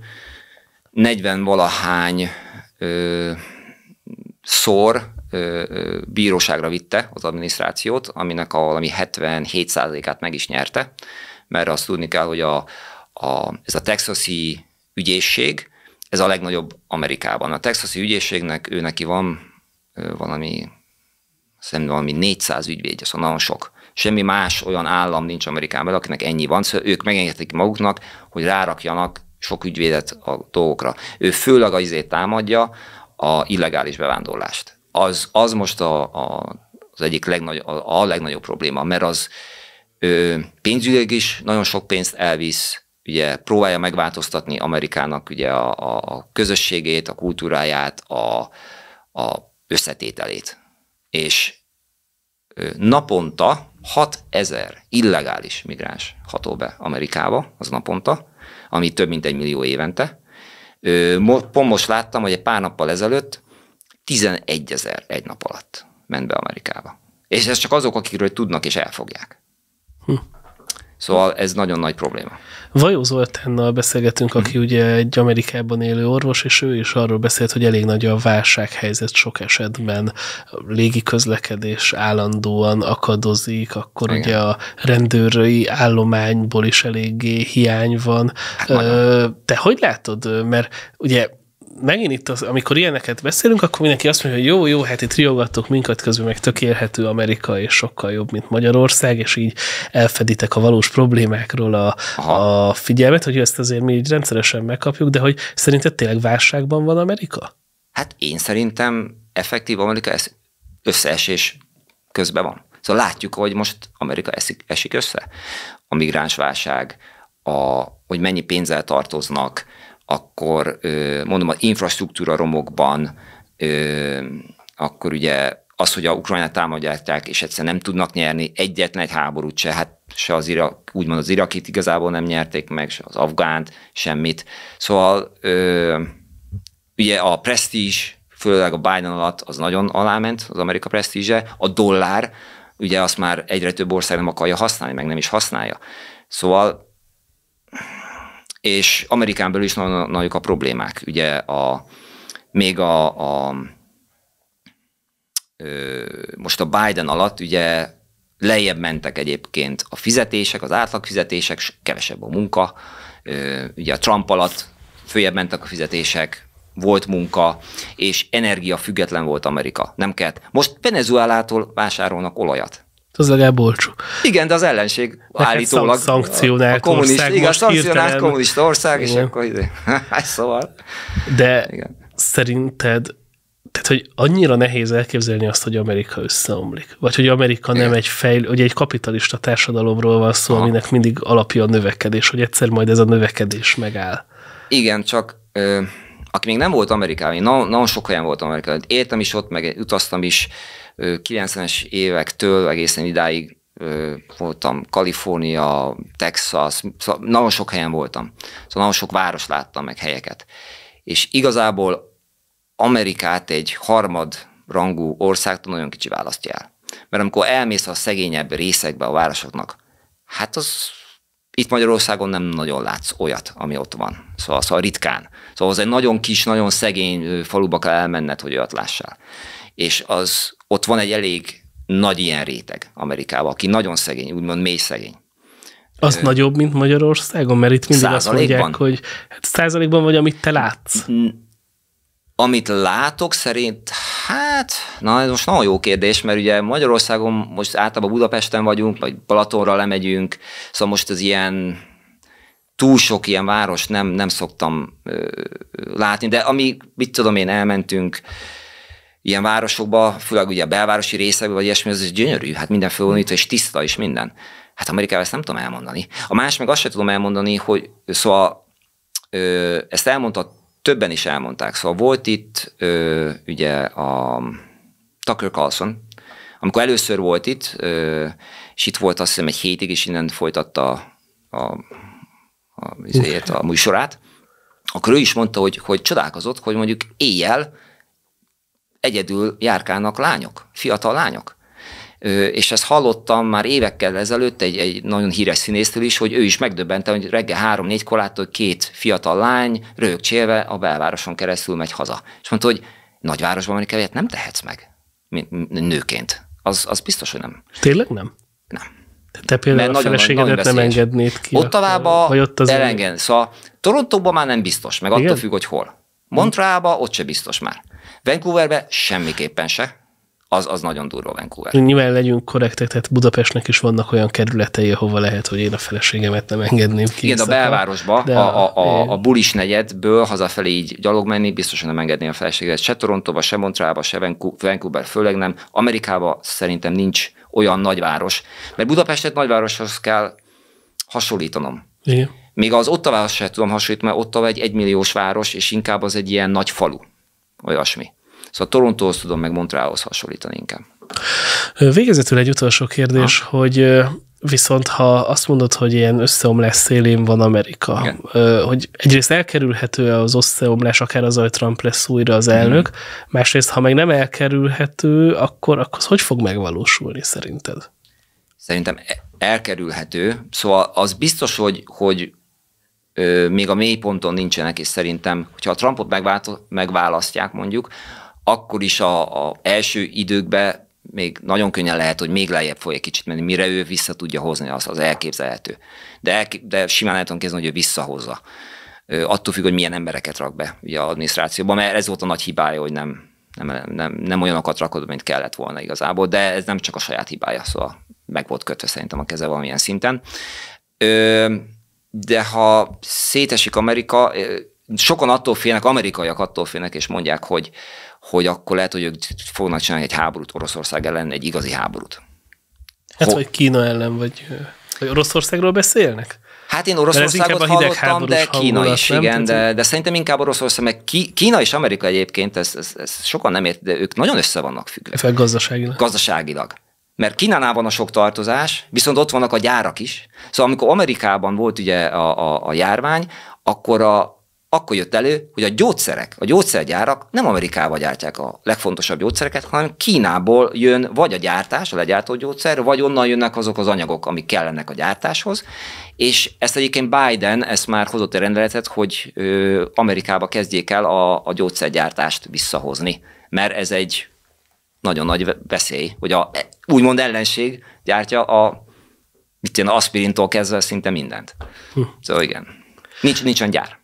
40 valahány ö, szor ö, bíróságra vitte az adminisztrációt, aminek a valami 77%-át meg is nyerte, mert azt tudni kell, hogy a, a, ez a texasi ügyészség, ez a legnagyobb Amerikában. A texasi ügyészségnek ő neki van ö, valami szerintem valami 400 ügyvéd, szóval nagyon sok. Semmi más olyan állam nincs Amerikában, akinek ennyi van, szóval ők megengedik maguknak, hogy rárakjanak sok ügyvédet a dolgokra. Ő főleg azért támadja a illegális bevándorlást. Az, az most a, a, az egyik legnagy, a, a legnagyobb probléma, mert az ö, pénzügyileg is nagyon sok pénzt elvisz, ugye próbálja megváltoztatni Amerikának ugye a, a, a közösségét, a kultúráját, a, a összetételét és naponta 6000 illegális migráns hatol be Amerikába, az naponta, ami több mint egy millió évente. Pont most láttam, hogy egy pár nappal ezelőtt 11 ezer egy nap alatt ment be Amerikába. És ez csak azok, akikről tudnak és elfogják. Hm. Szóval ez nagyon nagy probléma. Vajó Zoltánnal beszélgetünk, aki mhm. ugye egy Amerikában élő orvos, és ő is arról beszélt, hogy elég nagy a válsághelyzet sok esetben. Légi közlekedés állandóan akadozik, akkor Igen. ugye a rendőrői állományból is eléggé hiány van. Hát Te hogy látod? Mert ugye megint itt, az, amikor ilyeneket beszélünk, akkor mindenki azt mondja, hogy jó, jó, hát itt riogattok minket közben, meg tökélhető Amerika, és sokkal jobb, mint Magyarország, és így elfeditek a valós problémákról a, a figyelmet, hogy ezt azért mi így rendszeresen megkapjuk, de hogy szerinted tényleg válságban van Amerika? Hát én szerintem effektív Amerika ez összeesés közben van. Szóval látjuk, hogy most Amerika esik, esik össze. A migráns válság, a, hogy mennyi pénzzel tartoznak, akkor mondom, az infrastruktúra romokban, akkor ugye az, hogy a Ukrajnát támadják, és egyszerűen nem tudnak nyerni egyetlen egy háborút se, hát se az irak, úgymond az irakit igazából nem nyerték meg, se az afgánt, semmit. Szóval ugye a presztízs, főleg a Biden alatt az nagyon aláment, az Amerika presztízse, a dollár, ugye azt már egyre több ország nem akarja használni, meg nem is használja. Szóval és Amerikán belül is nagyon nagyok a problémák. Ugye a, még a, a ö, most a Biden alatt ugye lejjebb mentek egyébként a fizetések, az átlagfizetések, kevesebb a munka, ö, ugye a Trump alatt följebb mentek a fizetések, volt munka, és energia független volt Amerika. Nem kellett. Most Venezuelától vásárolnak olajat. Hát az legalább olcsó. Igen, de az ellenség Nekem hát állítólag szankcionált a kommunist, ország igaz, szankcionált hirtelen. kommunista ország, Igen. és akkor ide. Hát szóval. De Igen. szerinted, tehát hogy annyira nehéz elképzelni azt, hogy Amerika összeomlik, vagy hogy Amerika Igen. nem egy fejl, ugye egy kapitalista társadalomról van szó, Aha. aminek mindig alapja a növekedés, hogy egyszer majd ez a növekedés megáll. Igen, csak ö, aki még nem volt Amerikában, én nagyon, nagyon sok helyen volt Amerikában, éltem is ott, meg utaztam is, 90-es évektől egészen idáig voltam Kalifornia, Texas, szóval nagyon sok helyen voltam. Szóval nagyon sok város láttam meg helyeket. És igazából Amerikát egy harmad országtól nagyon kicsi választja el. Mert amikor elmész a szegényebb részekbe a városoknak, hát az itt Magyarországon nem nagyon látsz olyat, ami ott van. Szóval, szóval ritkán. Szóval az egy nagyon kis, nagyon szegény faluba kell elmenned, hogy olyat lássál és az ott van egy elég nagy ilyen réteg Amerikában, aki nagyon szegény, úgymond mély szegény. Az Ö, nagyobb, mint Magyarországon? Mert itt mindig azt mondják, hogy hát százalékban vagy, amit te látsz. Amit látok szerint, hát, na ez most nagyon jó kérdés, mert ugye Magyarországon most általában Budapesten vagyunk, vagy Balatonra lemegyünk, szóval most az ilyen túl sok ilyen város nem, nem szoktam ö, látni, de ami, mit tudom én, elmentünk, ilyen városokba, főleg ugye a belvárosi részekben, vagy ilyesmi, is gyönyörű, hát minden felújítva és tiszta és minden. Hát Amerikában ezt nem tudom elmondani. A más meg azt sem tudom elmondani, hogy szóval ö, ezt elmondta, többen is elmondták. Szóval volt itt ö, ugye a Tucker Carlson, amikor először volt itt, ö, és itt volt azt hiszem egy hétig, és innen folytatta a, a, a, a, a műsorát, akkor ő is mondta, hogy, hogy csodálkozott, hogy mondjuk éjjel egyedül járkálnak lányok, fiatal lányok. És ezt hallottam már évekkel ezelőtt egy, egy nagyon híres színésztől is, hogy ő is megdöbbente, hogy reggel három-négy korától két fiatal lány rögcsélve a belvároson keresztül megy haza. És mondta, hogy nagyvárosban menni kell, nem tehetsz meg nőként. Az, az biztos, hogy nem. Tényleg nem? Nem. Te például Mert a feleségedet nagyon, nagyon nem engednéd ki. Ott tovább, ott elengedni. Szóval Torontóban már nem biztos, meg Igen? attól függ, hogy hol. Montrába ott se biztos már. Vancouverbe semmiképpen se. Az, az nagyon durva Vancouver. Nyilván legyünk korrektek, tehát Budapestnek is vannak olyan kerületei, ahova lehet, hogy én a feleségemet nem engedném ki. Igen, a belvárosba, de a, a, a, a bulis negyedből hazafelé így gyalog menni, biztosan nem engedném a feleségemet se Torontóba, se Montrealba, se Vancouver, főleg nem. Amerikába szerintem nincs olyan nagyváros, mert Budapestet nagyvároshoz kell hasonlítanom. Igen. Még az Ottavához sem tudom hasonlítani, mert Ottava egy egymilliós város, és inkább az egy ilyen nagy falu olyasmi. Szóval Torontóhoz tudom, meg Montrealhoz hasonlítani inkább. Végezetül egy utolsó kérdés, ha. hogy viszont ha azt mondod, hogy ilyen összeomlás szélén van Amerika, Igen. hogy egyrészt elkerülhető az összeomlás, akár az, hogy Trump lesz újra az elnök, mm. másrészt, ha meg nem elkerülhető, akkor, akkor az hogy fog megvalósulni szerinted? Szerintem e- elkerülhető. Szóval az biztos, hogy, hogy még a mély ponton nincsenek, és szerintem, hogyha a Trumpot megválto- megválasztják mondjuk, akkor is a, első időkben még nagyon könnyen lehet, hogy még lejjebb fog egy kicsit menni, mire ő vissza tudja hozni, az, az elképzelhető. De, elkép, de simán lehet kezdeni, hogy ő visszahozza. Ö, attól függ, hogy milyen embereket rak be ugye, az adminisztrációban, mert ez volt a nagy hibája, hogy nem, nem, nem, nem olyanokat rakod, mint kellett volna igazából, de ez nem csak a saját hibája, szóval meg volt kötve szerintem a keze valamilyen szinten. Ö, de ha szétesik Amerika, sokan attól félnek, amerikaiak attól félnek, és mondják, hogy, hogy akkor lehet, hogy ők fognak csinálni egy háborút Oroszország ellen, egy igazi háborút. Hát, Ho- vagy Kína ellen, vagy, vagy Oroszországról beszélnek? Hát én Oroszországot hallottam, de Kína hangulat, is, nem? igen, de, de szerintem inkább Oroszország, meg Kína és Amerika egyébként, ez, ez, ez sokan nem ért, de ők nagyon össze vannak függve. gazdaságilag. Gazdaságilag mert Kínánál van a sok tartozás, viszont ott vannak a gyárak is. Szóval amikor Amerikában volt ugye a, a, a járvány, akkor a, akkor jött elő, hogy a gyógyszerek, a gyógyszergyárak nem Amerikába gyártják a legfontosabb gyógyszereket, hanem Kínából jön vagy a gyártás, a legyártó gyógyszer, vagy onnan jönnek azok az anyagok, amik kellenek a gyártáshoz. És ezt egyébként Biden ezt már hozott egy rendeletet, hogy ö, Amerikába kezdjék el a, a gyógyszergyártást visszahozni, mert ez egy nagyon nagy veszély, hogy a úgymond ellenség gyártja a mit én, aspirintól kezdve szinte mindent. Hm. Szóval igen, nincs, nincsen gyár.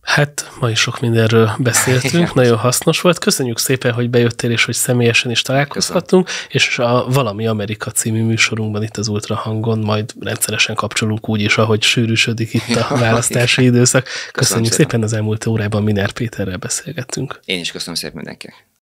Hát, ma is sok mindenről beszéltünk, nagyon hasznos volt. Köszönjük szépen, hogy bejöttél, és hogy személyesen is találkozhatunk, Köszön. és a Valami Amerika című műsorunkban itt az Ultrahangon majd rendszeresen kapcsolunk úgy is, ahogy sűrűsödik itt a választási időszak. Köszönjük szépen. szépen, az elmúlt órában Miner Péterrel beszélgettünk. Én is köszönöm szépen mindenkinek.